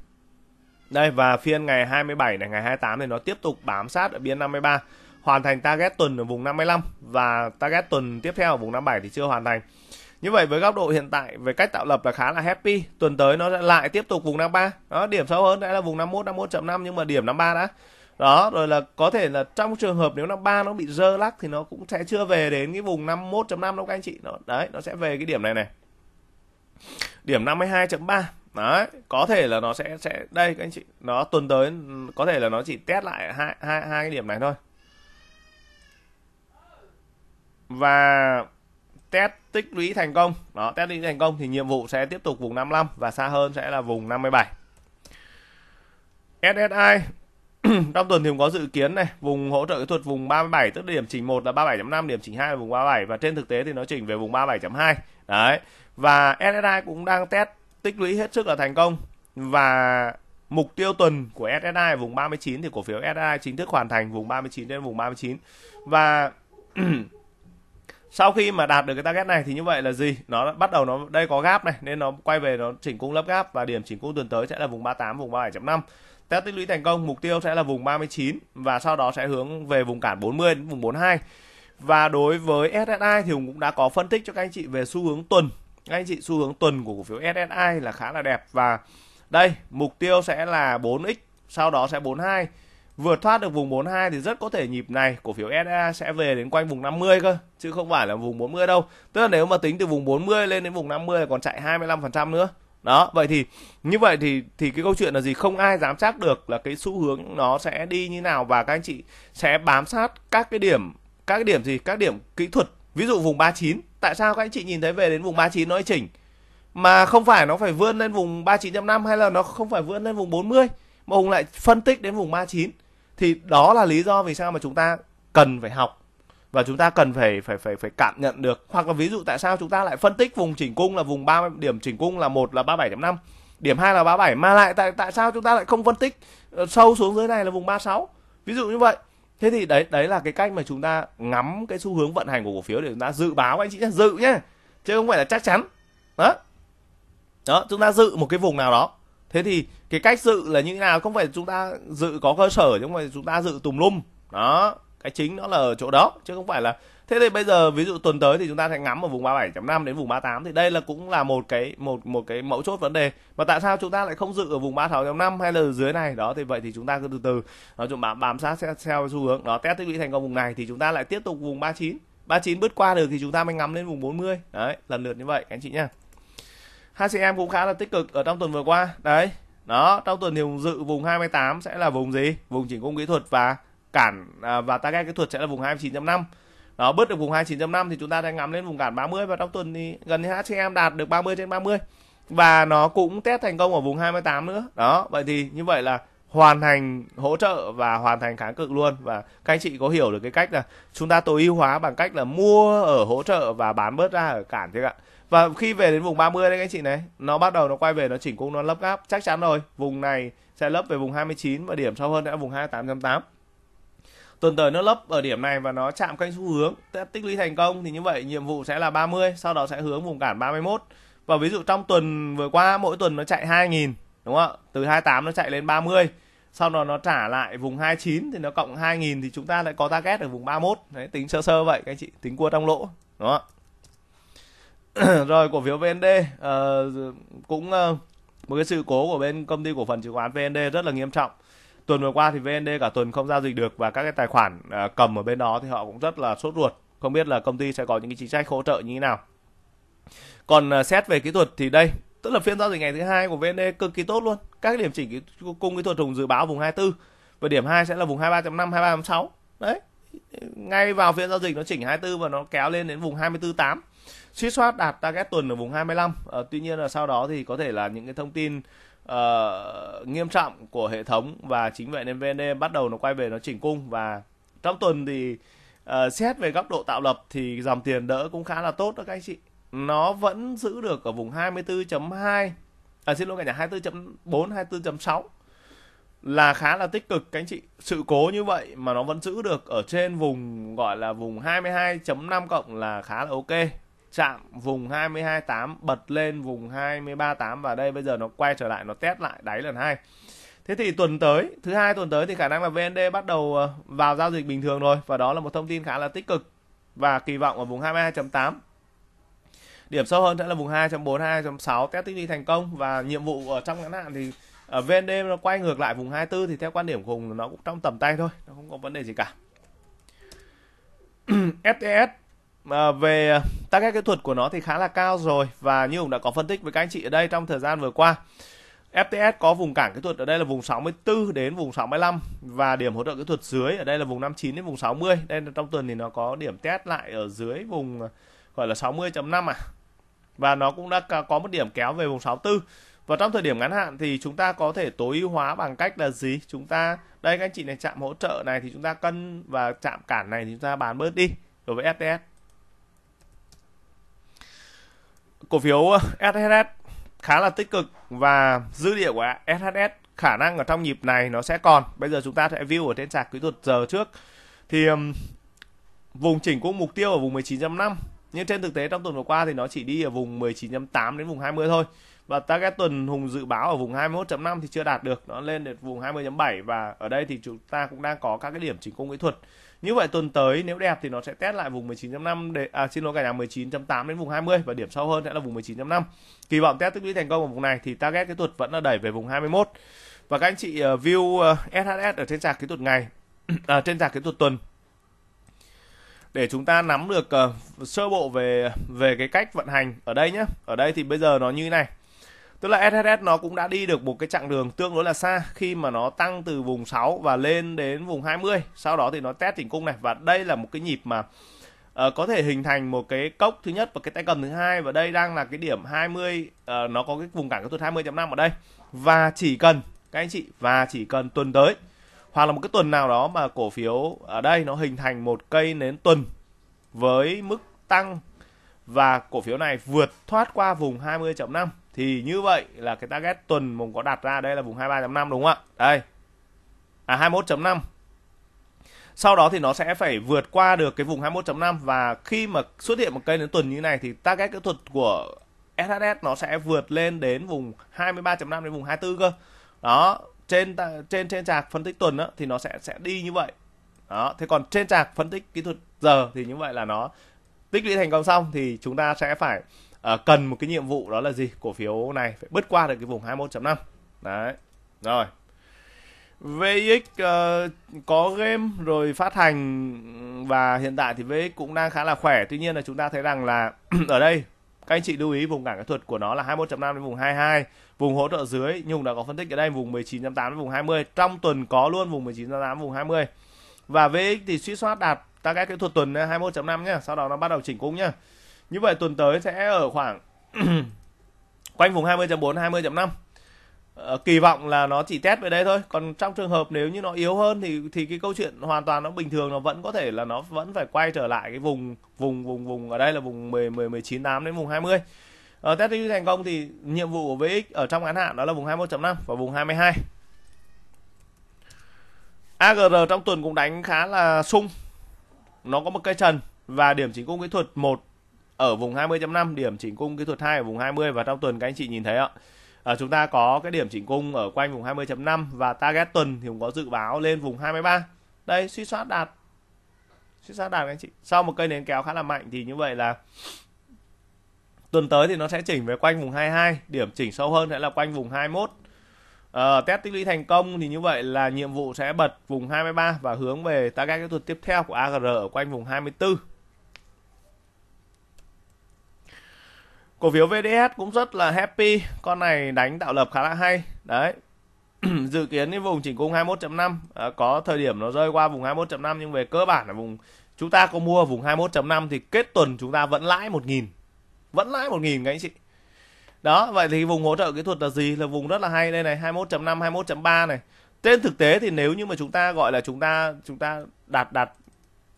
Speaker 1: đây và phiên ngày 27 này ngày 28 thì nó tiếp tục bám sát ở biên 53 hoàn thành target tuần ở vùng 55 và target tuần tiếp theo ở vùng 57 thì chưa hoàn thành. Như vậy với góc độ hiện tại về cách tạo lập là khá là happy. Tuần tới nó sẽ lại tiếp tục vùng 53. Đó, điểm sâu hơn đấy là vùng 51 51.5 nhưng mà điểm 53 đã. Đó, rồi là có thể là trong trường hợp nếu 53 nó bị dơ lắc thì nó cũng sẽ chưa về đến cái vùng 51.5 đâu các anh chị. Nó đấy, nó sẽ về cái điểm này này. Điểm 52.3 đấy có thể là nó sẽ sẽ đây các anh chị nó tuần tới có thể là nó chỉ test lại hai hai hai cái điểm này thôi và test tích lũy thành công đó test tích lũy thành công thì nhiệm vụ sẽ tiếp tục vùng 55 và xa hơn sẽ là vùng 57 SSI trong tuần thì có dự kiến này vùng hỗ trợ kỹ thuật vùng 37 tức điểm chỉnh 1 là 37.5 điểm chỉnh 2 là vùng 37 và trên thực tế thì nó chỉnh về vùng 37.2 đấy và SSI cũng đang test tích lũy hết sức là thành công và mục tiêu tuần của SSI vùng 39 thì cổ phiếu SSI chính thức hoàn thành vùng 39 đến vùng 39 và sau khi mà đạt được cái target này thì như vậy là gì nó bắt đầu nó đây có gáp này nên nó quay về nó chỉnh cung lấp gáp và điểm chỉnh cung tuần tới sẽ là vùng 38 vùng 37.5 test tích lũy thành công mục tiêu sẽ là vùng 39 và sau đó sẽ hướng về vùng cản 40 đến vùng 42 và đối với SSI thì Hùng cũng đã có phân tích cho các anh chị về xu hướng tuần các anh chị xu hướng tuần của cổ phiếu SSI là khá là đẹp và đây mục tiêu sẽ là 4x, sau đó sẽ 42. Vượt thoát được vùng 42 thì rất có thể nhịp này cổ phiếu SA sẽ về đến quanh vùng 50 cơ chứ không phải là vùng 40 đâu. Tức là nếu mà tính từ vùng 40 lên đến vùng 50 còn chạy 25% nữa. Đó, vậy thì như vậy thì thì cái câu chuyện là gì không ai dám chắc được là cái xu hướng nó sẽ đi như nào và các anh chị sẽ bám sát các cái điểm các cái điểm gì? Các điểm kỹ thuật. Ví dụ vùng 39 tại sao các anh chị nhìn thấy về đến vùng 39 nó chỉnh mà không phải nó phải vươn lên vùng 39.5 hay là nó không phải vươn lên vùng 40 mà Hùng lại phân tích đến vùng 39 thì đó là lý do vì sao mà chúng ta cần phải học và chúng ta cần phải phải phải phải cảm nhận được hoặc là ví dụ tại sao chúng ta lại phân tích vùng chỉnh cung là vùng 30 điểm chỉnh cung là một là 37.5 điểm 2 là 37 mà lại tại tại sao chúng ta lại không phân tích ờ, sâu xuống dưới này là vùng 36 ví dụ như vậy thế thì đấy đấy là cái cách mà chúng ta ngắm cái xu hướng vận hành của cổ phiếu để chúng ta dự báo anh chị nhé dự nhé chứ không phải là chắc chắn đó đó chúng ta dự một cái vùng nào đó thế thì cái cách dự là như thế nào không phải chúng ta dự có cơ sở nhưng mà chúng ta dự tùm lum đó cái chính nó là ở chỗ đó chứ không phải là thế thì bây giờ ví dụ tuần tới thì chúng ta sẽ ngắm ở vùng 37.5 đến vùng 38 thì đây là cũng là một cái một một cái mẫu chốt vấn đề mà tại sao chúng ta lại không dự ở vùng 36.5 hay là dưới này đó thì vậy thì chúng ta cứ từ từ nói chung bám bám sát theo xu hướng đó test tích lũy thành công vùng này thì chúng ta lại tiếp tục vùng 39 39 bứt qua được thì chúng ta mới ngắm lên vùng 40 đấy lần lượt như vậy anh chị nhá HCM cũng khá là tích cực ở trong tuần vừa qua đấy đó trong tuần thì dự vùng 28 sẽ là vùng gì vùng chỉnh cung kỹ thuật và cản à, và target kỹ thuật sẽ là vùng 29.5 đó bứt được vùng 29.5 thì chúng ta đang ngắm lên vùng cản 30 và trong tuần thì gần như em đạt được 30 trên 30 và nó cũng test thành công ở vùng 28 nữa đó vậy thì như vậy là hoàn thành hỗ trợ và hoàn thành kháng cự luôn và các anh chị có hiểu được cái cách là chúng ta tối ưu hóa bằng cách là mua ở hỗ trợ và bán bớt ra ở cản chứ ạ và khi về đến vùng 30 đấy các anh chị này nó bắt đầu nó quay về nó chỉnh cung nó lấp gáp chắc chắn rồi vùng này sẽ lấp về vùng 29 và điểm sâu hơn là vùng 28.8 tuần tới nó lấp ở điểm này và nó chạm kênh xu hướng tích lũy thành công thì như vậy nhiệm vụ sẽ là 30 sau đó sẽ hướng vùng cản 31 và ví dụ trong tuần vừa qua mỗi tuần nó chạy 2.000 đúng không ạ từ 28 nó chạy lên 30 sau đó nó trả lại vùng 29 thì nó cộng 2.000 thì chúng ta lại có target ở vùng 31 đấy tính sơ sơ vậy các anh chị tính cua trong lỗ đúng đó rồi cổ phiếu VND uh, ờ, cũng uh, một cái sự cố của bên công ty cổ phần chứng khoán VND rất là nghiêm trọng tuần vừa qua thì VND cả tuần không giao dịch được và các cái tài khoản à, cầm ở bên đó thì họ cũng rất là sốt ruột không biết là công ty sẽ có những cái chính sách hỗ trợ như thế nào còn à, xét về kỹ thuật thì đây tức là phiên giao dịch ngày thứ hai của VND cực kỳ tốt luôn các điểm chỉnh cung kỹ thuật vùng dự báo vùng 24 và điểm 2 sẽ là vùng 23.5 23.6 đấy ngay vào phiên giao dịch nó chỉnh 24 và nó kéo lên đến vùng 24.8 suýt soát đạt target tuần ở vùng 25 à, ờ, tuy nhiên là sau đó thì có thể là những cái thông tin uh, nghiêm trọng của hệ thống và chính vậy nên VND bắt đầu nó quay về nó chỉnh cung và trong tuần thì uh, xét về góc độ tạo lập thì dòng tiền đỡ cũng khá là tốt đó các anh chị nó vẫn giữ được ở vùng 24.2 à xin lỗi cả nhà 24.4 24.6 là khá là tích cực các anh chị sự cố như vậy mà nó vẫn giữ được ở trên vùng gọi là vùng 22.5 cộng là khá là ok chạm vùng 22.8 bật lên vùng 23.8 và đây bây giờ nó quay trở lại nó test lại đáy lần hai Thế thì tuần tới, thứ hai tuần tới thì khả năng là VND bắt đầu ờ, vào giao dịch bình thường rồi và đó là một thông tin khá là tích cực và kỳ vọng ở vùng 22.8. Điểm sâu hơn sẽ là vùng 2.4, 2.6 test tích lũy thành công và nhiệm vụ ở trong ngắn hạn thì ở ờ, VND nó quay ngược lại vùng 24 thì theo quan điểm cùng nó cũng trong tầm tay thôi, nó không có vấn đề gì cả. STS à, về ờ, tác các kỹ thuật của nó thì khá là cao rồi và như hùng đã có phân tích với các anh chị ở đây trong thời gian vừa qua FTS có vùng cản kỹ thuật ở đây là vùng 64 đến vùng 65 và điểm hỗ trợ kỹ thuật dưới ở đây là vùng 59 đến vùng 60. Đây là trong tuần thì nó có điểm test lại ở dưới vùng ờ, gọi là 60.5 à. Và nó cũng đã có một điểm kéo về vùng 64. Và trong thời điểm ngắn hạn thì chúng ta có thể tối ưu hóa bằng cách là gì? Chúng ta đây các anh chị này chạm hỗ trợ này thì chúng ta cân và chạm cản này thì chúng ta bán bớt đi đối với FTS. cổ phiếu SHS ờ, khá là tích cực và dữ liệu của SHS khả năng ở trong nhịp này nó sẽ còn. Bây giờ chúng ta sẽ view ở trên sạc kỹ thuật giờ trước. Thì um, vùng chỉnh cũng mục tiêu ở vùng 19.5 nhưng trên thực tế trong tuần vừa qua thì nó chỉ đi ở vùng 19.8 đến vùng 20 thôi. Và target tuần Hùng dự báo ở vùng 21.5 thì chưa đạt được, nó lên đến vùng 20.7 và ở đây thì chúng ta cũng đang có các cái điểm chỉnh cung kỹ thuật như vậy tuần tới nếu đẹp thì nó sẽ test lại vùng 19.5 để à, xin lỗi cả nhà 19.8 đến vùng 20 và điểm sâu hơn sẽ là vùng 19.5 kỳ vọng test tích lũy thành công ở vùng này thì target kỹ thuật vẫn là đẩy về vùng 21 và các anh chị uh, view uh, ờ, SHS ở trên sạc kỹ thuật ngày à, trên sạc kỹ thuật tuần để chúng ta nắm được uh, sơ bộ về về cái cách vận hành ở đây nhé ở đây thì bây giờ nó như thế này Tức là SSS nó cũng đã đi được một cái chặng đường tương đối là xa khi mà nó tăng từ vùng 6 và lên đến vùng 20. Sau đó thì nó test đỉnh cung này và đây là một cái nhịp mà uh, có thể hình thành một cái cốc thứ nhất và cái tay cầm thứ hai và đây đang là cái điểm 20 uh, ờ, nó có cái vùng cản kỹ thuật 20.5 ở đây. Và chỉ cần các anh chị và chỉ cần tuần tới hoặc là một cái tuần nào đó mà cổ phiếu ở đây nó hình thành một cây nến tuần với mức tăng và cổ phiếu này vượt thoát qua vùng 20.5 thì như vậy là cái target tuần mình có đặt ra đây là vùng 23.5 đúng không ạ? Đây. À 21.5. Sau đó thì nó sẽ phải vượt qua được cái vùng 21.5 và khi mà xuất hiện một cây đến tuần như này thì target kỹ thuật của SHS nó sẽ vượt lên đến vùng 23.5 đến vùng 24 cơ. Đó, trên trên trên trạc phân tích tuần đó, thì nó sẽ sẽ đi như vậy. Đó, thế còn trên trạc phân tích kỹ thuật giờ thì như vậy là nó tích lũy thành công xong thì chúng ta sẽ phải uh, cần một cái nhiệm vụ đó là gì cổ phiếu này phải bứt qua được cái vùng 21.5 đấy rồi VX uh, ờ, có game rồi phát hành và hiện tại thì VX cũng đang khá là khỏe tuy nhiên là chúng ta thấy rằng là ở đây các anh chị lưu ý vùng cản kỹ thuật của nó là 21.5 đến vùng 22 vùng hỗ trợ dưới Nhung đã có phân tích ở đây vùng 19.8 đến vùng 20 trong tuần có luôn vùng 19.8 vùng 20 và VX thì suy soát đạt target kỹ thuật tuần 21.5 ờ, nhá sau đó nó bắt đầu chỉnh cung nhá như vậy tuần tới sẽ ở khoảng quanh vùng 20.4 20.5 ờ, kỳ vọng là nó chỉ test về đây thôi còn trong trường hợp nếu như nó yếu hơn thì thì cái câu chuyện hoàn toàn nó bình thường nó vẫn có thể là nó vẫn phải quay trở lại cái vùng vùng vùng vùng ở đây là vùng 10 10 19 8 đến vùng 20 ở ờ, test review thành công thì nhiệm vụ của VX ở trong ngắn hạn đó là vùng 21.5 và vùng 22 AGR trong tuần cũng đánh khá là sung nó có một cây trần và điểm chỉnh cung kỹ thuật 1 ở vùng 20.5, điểm chỉnh cung kỹ thuật 2 ở vùng 20 và trong tuần các anh chị nhìn thấy ạ. À, chúng ta có cái điểm chỉnh cung ở quanh vùng 20.5 và target tuần thì cũng có dự báo lên vùng 23. Đây, suy soát đạt. Suy soát đạt các anh chị. Sau một cây nến kéo khá là mạnh thì như vậy là tuần tới thì nó sẽ chỉnh về quanh vùng 22, điểm chỉnh sâu hơn sẽ là quanh vùng 21 Uh, test tích lũy thành công thì như vậy là nhiệm vụ sẽ bật vùng 23 và hướng về target kỹ thuật tiếp theo của AGR ở quanh vùng 24. Cổ phiếu VDS cũng rất là happy, con này đánh tạo lập khá là hay. Đấy. Dự kiến cái vùng chỉnh cung 21.5 uh, ờ, có thời điểm nó rơi qua vùng 21.5 nhưng về cơ bản là vùng chúng ta có mua vùng 21.5 thì kết tuần chúng ta vẫn lãi 1.000. Vẫn lãi 1.000 các anh chị đó vậy thì vùng hỗ trợ kỹ thuật là gì là vùng rất là hay đây này 21.5 21.3 này trên thực tế thì nếu như mà chúng ta gọi là chúng ta chúng ta đạt đạt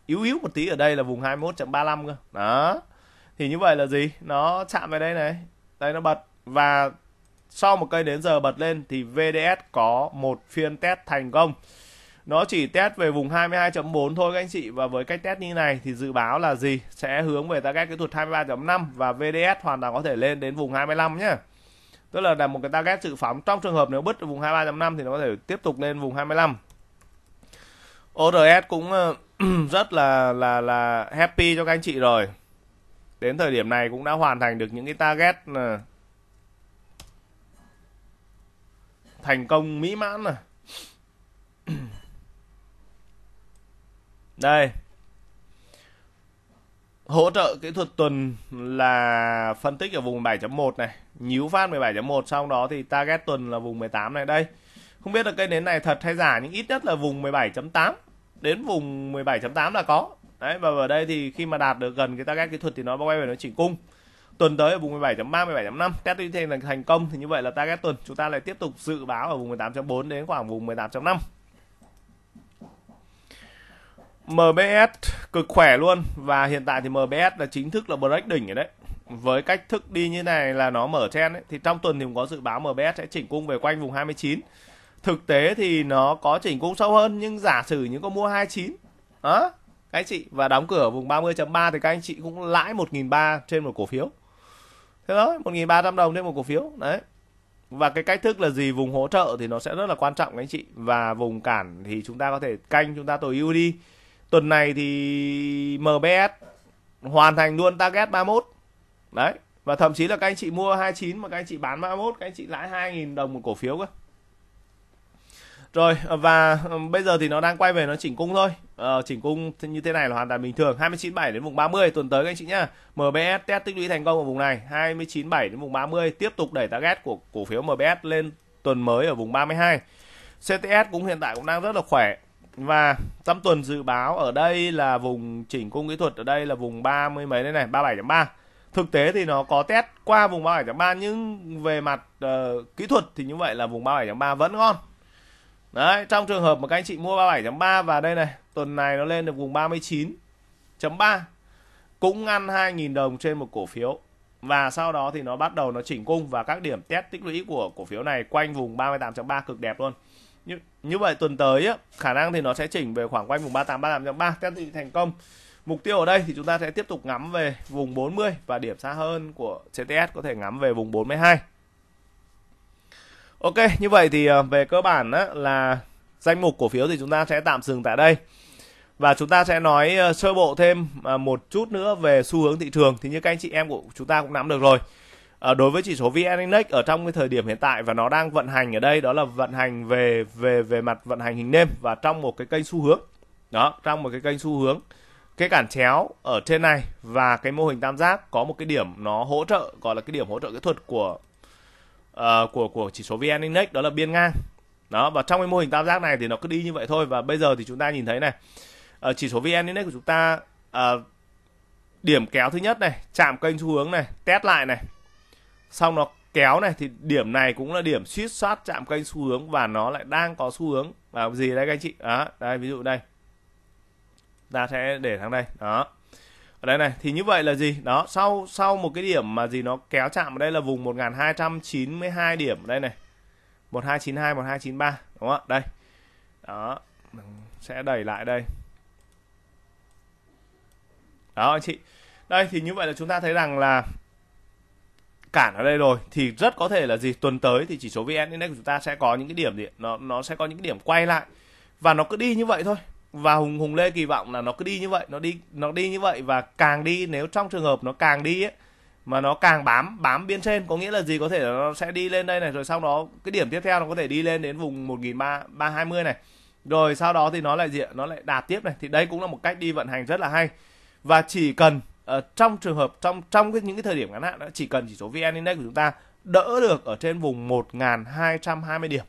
Speaker 1: yếu yếu một tí ở đây là vùng 21.35 cơ đó thì như vậy là gì nó chạm vào đây này đây nó bật và sau một cây đến giờ bật lên thì VDS có một phiên test thành công nó chỉ test về vùng 22.4 thôi các anh chị và với cách test như này thì dự báo là gì sẽ hướng về target kỹ thuật 23.5 và VDS hoàn toàn có thể lên đến vùng 25 nhé tức là là một cái target dự phóng trong trường hợp nếu bứt vùng 23.5 thì nó có thể tiếp tục lên vùng 25 ORS cũng ờ, rất là là là happy cho các anh chị rồi đến thời điểm này cũng đã hoàn thành được những cái target ờ, thành công mỹ mãn rồi đây hỗ trợ kỹ thuật tuần là phân tích ở vùng 7.1 này nhíu phát 17.1 sau đó thì target tuần là vùng 18 này đây không biết là cây nến này thật hay giả nhưng ít nhất là vùng 17.8 đến vùng 17.8 là có đấy và ở đây thì khi mà đạt được gần cái target kỹ thuật thì nó quay về nó chỉnh cung tuần tới ở vùng 17.3 17.5 test đi thêm thành công thì như vậy là target tuần chúng ta lại tiếp tục dự báo ở vùng 18.4 đến khoảng vùng 18.5 MBS cực khỏe luôn và hiện tại thì MBS là chính thức là break đỉnh rồi đấy với cách thức đi như này là nó mở trend ấy. thì trong tuần thì cũng có dự báo MBS sẽ chỉnh cung về quanh vùng 29 thực tế thì nó có chỉnh cung sâu hơn nhưng giả sử những có mua 29 đó à, các anh chị và đóng cửa ở vùng 30.3 thì các anh chị cũng lãi 1.300 trên một cổ phiếu thế đó 1.300 đồng trên một cổ phiếu đấy và cái cách thức là gì vùng hỗ trợ thì nó sẽ rất là quan trọng các anh chị và vùng cản thì chúng ta có thể canh chúng ta tối ưu đi tuần này thì MBS hoàn thành luôn target 31 đấy và thậm chí là các anh chị mua 29 mà các anh chị bán 31 các anh chị lãi 2.000 đồng một cổ phiếu cơ rồi và ừ, bây giờ thì nó đang quay về nó chỉnh cung thôi ờ, chỉnh cung như thế này là hoàn toàn bình thường 297 đến vùng 30 tuần tới các anh chị nhá MBS test tích lũy thành công ở vùng này 297 đến vùng 30 tiếp tục đẩy target của cổ phiếu MBS lên tuần mới ở vùng 32 CTS cũng hiện tại cũng đang rất là khỏe và Tâm Tuần dự báo ở đây là vùng chỉnh cung kỹ thuật ở đây là vùng 30 mấy đây này, 37.3. Thực tế thì nó có test qua vùng 37.3 nhưng về mặt uh, kỹ thuật thì như vậy là vùng 37.3 vẫn ngon. Đấy, trong trường hợp mà các anh chị mua 37.3 và đây này, tuần này nó lên được vùng 39.3 cũng ăn 2.000 đồng trên một cổ phiếu và sau đó thì nó bắt đầu nó chỉnh cung và các điểm test tích lũy của cổ phiếu này quanh vùng 38.3 cực đẹp luôn như như vậy tuần tới á, khả năng thì nó sẽ chỉnh về khoảng quanh vùng 38 38 3 test thị thành công mục tiêu ở đây thì chúng ta sẽ tiếp tục ngắm về vùng 40 và điểm xa hơn của CTS có thể ngắm về vùng 42 Ok như vậy thì ờ, về cơ bản á, là danh mục cổ phiếu thì chúng ta sẽ tạm dừng tại đây và chúng ta sẽ nói ờ, sơ bộ thêm ờ, một chút nữa về xu hướng thị trường thì như các anh chị em của chúng ta cũng nắm được rồi Ờ, đối với chỉ số VN Index ở trong cái thời điểm hiện tại và nó đang vận hành ở đây đó là vận hành về về về mặt vận hành hình nêm và trong một cái kênh xu hướng đó trong một cái kênh xu hướng cái cản chéo ở trên này và cái mô hình tam giác có một cái điểm nó hỗ trợ gọi là cái điểm hỗ trợ kỹ thuật của uh, của của chỉ số VN Index đó là biên ngang đó và trong cái mô hình tam giác này thì nó cứ đi như vậy thôi và bây giờ thì chúng ta nhìn thấy này uh, chỉ số VN Index của chúng ta uh, điểm kéo thứ nhất này chạm kênh xu hướng này test lại này xong nó kéo này thì điểm này cũng là điểm suýt soát chạm kênh xu hướng và nó lại đang có xu hướng là gì đấy các anh chị đó đây ví dụ đây ta sẽ để thằng đây đó ở đây này thì như vậy là gì đó sau sau một cái điểm mà gì nó kéo chạm ở đây là vùng 1292 điểm đây này 1292 1293 đúng không ạ đây đó sẽ đẩy lại đây đó anh chị đây thì như vậy là chúng ta thấy rằng là cản ở đây rồi thì rất có thể là gì tuần tới thì chỉ số vn index của chúng ta sẽ có những cái điểm gì nó nó sẽ có những cái điểm quay lại và nó cứ đi như vậy thôi và hùng hùng lê kỳ vọng là nó cứ đi như vậy nó đi nó đi như vậy và càng đi nếu trong trường hợp nó càng đi ấy, mà nó càng bám bám biên trên có nghĩa là gì có thể là nó sẽ đi lên đây này rồi sau đó cái điểm tiếp theo nó có thể đi lên đến vùng một nghìn ba ba hai mươi này rồi sau đó thì nó lại diện nó lại đạt tiếp này thì đây cũng là một cách đi vận hành rất là hay và chỉ cần Ờ, trong trường hợp trong trong cái những cái thời điểm ngắn hạn đó chỉ cần chỉ số VN Index của chúng ta đỡ được ở trên vùng 1.220 điểm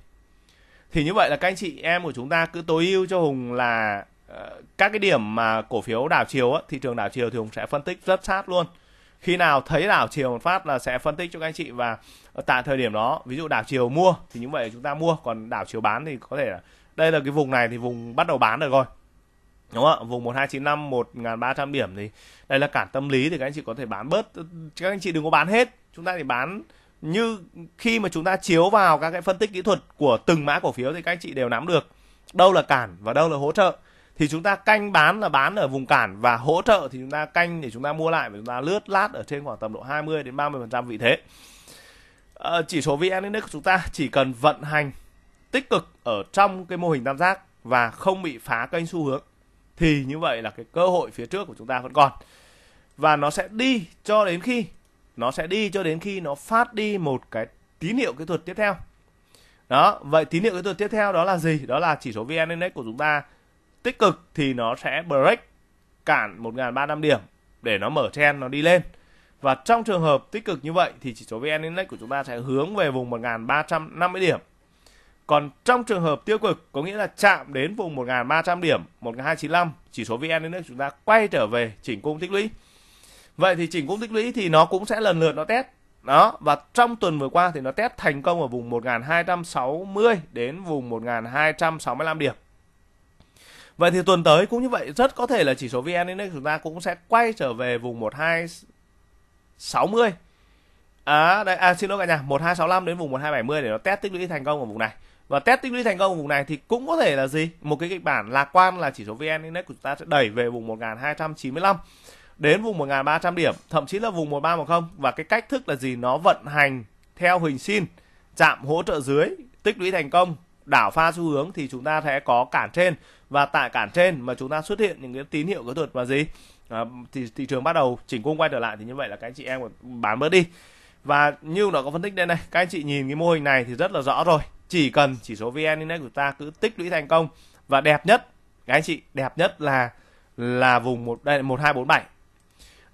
Speaker 1: thì như vậy là các anh chị em của chúng ta cứ tối ưu cho Hùng là uh, các cái điểm mà cổ phiếu đảo chiều á, thị trường đảo chiều thì Hùng sẽ phân tích rất sát luôn khi nào thấy đảo chiều một phát là sẽ phân tích cho các anh chị và tại thời điểm đó ví dụ đảo chiều mua thì như vậy chúng ta mua còn đảo chiều bán thì có thể là đây là cái vùng này thì vùng bắt đầu bán được rồi đúng không ạ vùng 1295 1300 điểm thì đây là cản tâm lý thì các anh chị có thể bán bớt các anh chị đừng có bán hết chúng ta thì bán như khi mà chúng ta chiếu vào các cái phân tích kỹ thuật của từng mã cổ phiếu thì các anh chị đều nắm được đâu là cản và đâu là hỗ trợ thì chúng ta canh bán là bán ở vùng cản và hỗ trợ thì chúng ta canh để chúng ta mua lại và chúng ta lướt lát ở trên khoảng tầm độ 20 đến 30% vị thế. À, chỉ số VN Index của chúng ta chỉ cần vận hành tích cực ở trong cái mô hình tam giác và không bị phá kênh xu hướng thì như vậy là cái cơ hội phía trước của chúng ta vẫn còn và nó sẽ đi cho đến khi nó sẽ đi cho đến khi nó phát đi một cái tín hiệu kỹ thuật tiếp theo đó vậy tín hiệu kỹ thuật tiếp theo đó là gì đó là chỉ số vn index của chúng ta tích cực thì nó sẽ break cản 1.300 điểm để nó mở trend nó đi lên và trong trường hợp tích cực như vậy thì chỉ số vn index của chúng ta sẽ hướng về vùng 1.350 điểm còn trong trường hợp tiêu cực có nghĩa là chạm đến vùng 1.300 điểm, 1.295, chỉ số VN Index chúng ta quay trở về chỉnh cung tích lũy. Vậy thì chỉnh cung tích lũy thì nó cũng sẽ lần lượt nó test. Đó, và trong tuần vừa qua thì nó test thành công ở vùng 1260 đến vùng 1265 điểm. Vậy thì tuần tới cũng như vậy, rất có thể là chỉ số VN Index chúng ta cũng sẽ quay trở về vùng 1260. À, đây, à xin lỗi cả nhà, 1265 đến vùng 1270 để nó test tích lũy thành công ở vùng này và test tích lũy thành công vùng này thì cũng có thể là gì một cái kịch bản lạc quan là chỉ số vn index của chúng ta sẽ đẩy về vùng 1295 đến vùng 1300 điểm thậm chí là vùng 1310 và cái cách thức là gì nó vận hành theo hình sin chạm hỗ trợ dưới tích lũy thành công đảo pha xu hướng thì chúng ta sẽ có cản trên và tại cản trên mà chúng ta xuất hiện những cái tín hiệu kỹ thuật và gì à, thì thị trường bắt đầu chỉnh cung quay trở lại thì như vậy là các anh chị em bán bớt đi và như nó có phân tích đây này các anh chị nhìn cái mô hình này thì rất là rõ rồi chỉ cần chỉ số vn index của ta cứ tích lũy thành công và đẹp nhất các anh chị đẹp nhất là là vùng một đây một hai bốn bảy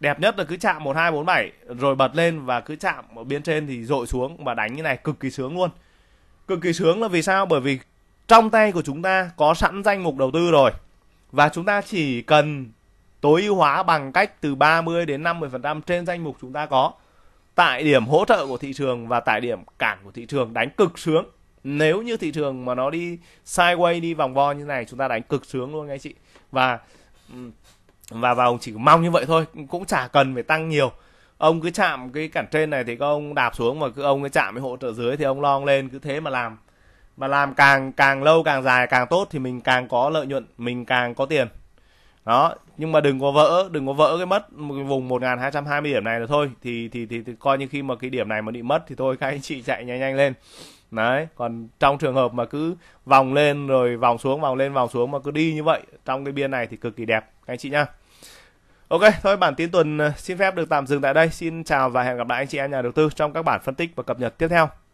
Speaker 1: đẹp nhất là cứ chạm một hai bốn bảy rồi bật lên và cứ chạm ở bên trên thì dội xuống và đánh như này cực kỳ sướng luôn. Cực kỳ sướng là vì sao? Bởi vì trong tay của chúng ta có sẵn danh mục đầu tư rồi. Và chúng ta chỉ cần tối ưu hóa bằng cách từ 30 đến 50% trên danh mục chúng ta có tại điểm hỗ trợ của thị trường và tại điểm cản của thị trường đánh cực sướng nếu như thị trường mà nó đi sideways đi vòng vo như này chúng ta đánh cực sướng luôn anh chị và và vào chỉ mong như vậy thôi cũng chả cần phải tăng nhiều ông cứ chạm cái cản trên này thì các ông đạp xuống mà cứ ông cứ chạm cái hỗ trợ dưới thì ông long lên cứ thế mà làm mà làm càng càng lâu càng dài càng tốt thì mình càng có lợi nhuận mình càng có tiền đó nhưng mà đừng có vỡ đừng có vỡ cái mất một cái vùng 1220 điểm này là thôi thì thì, thì thì coi như khi mà cái điểm này mà bị mất thì thôi các anh chị chạy nhanh nhanh lên đấy còn trong trường hợp mà cứ vòng lên rồi vòng xuống vòng lên vòng xuống mà cứ đi như vậy trong cái biên này thì cực kỳ đẹp các anh chị nhá Ok, thôi bản tin tuần ờ, xin phép được tạm dừng tại đây. Xin chào và hẹn gặp lại anh chị em nhà đầu tư trong các bản phân tích và cập nhật tiếp theo.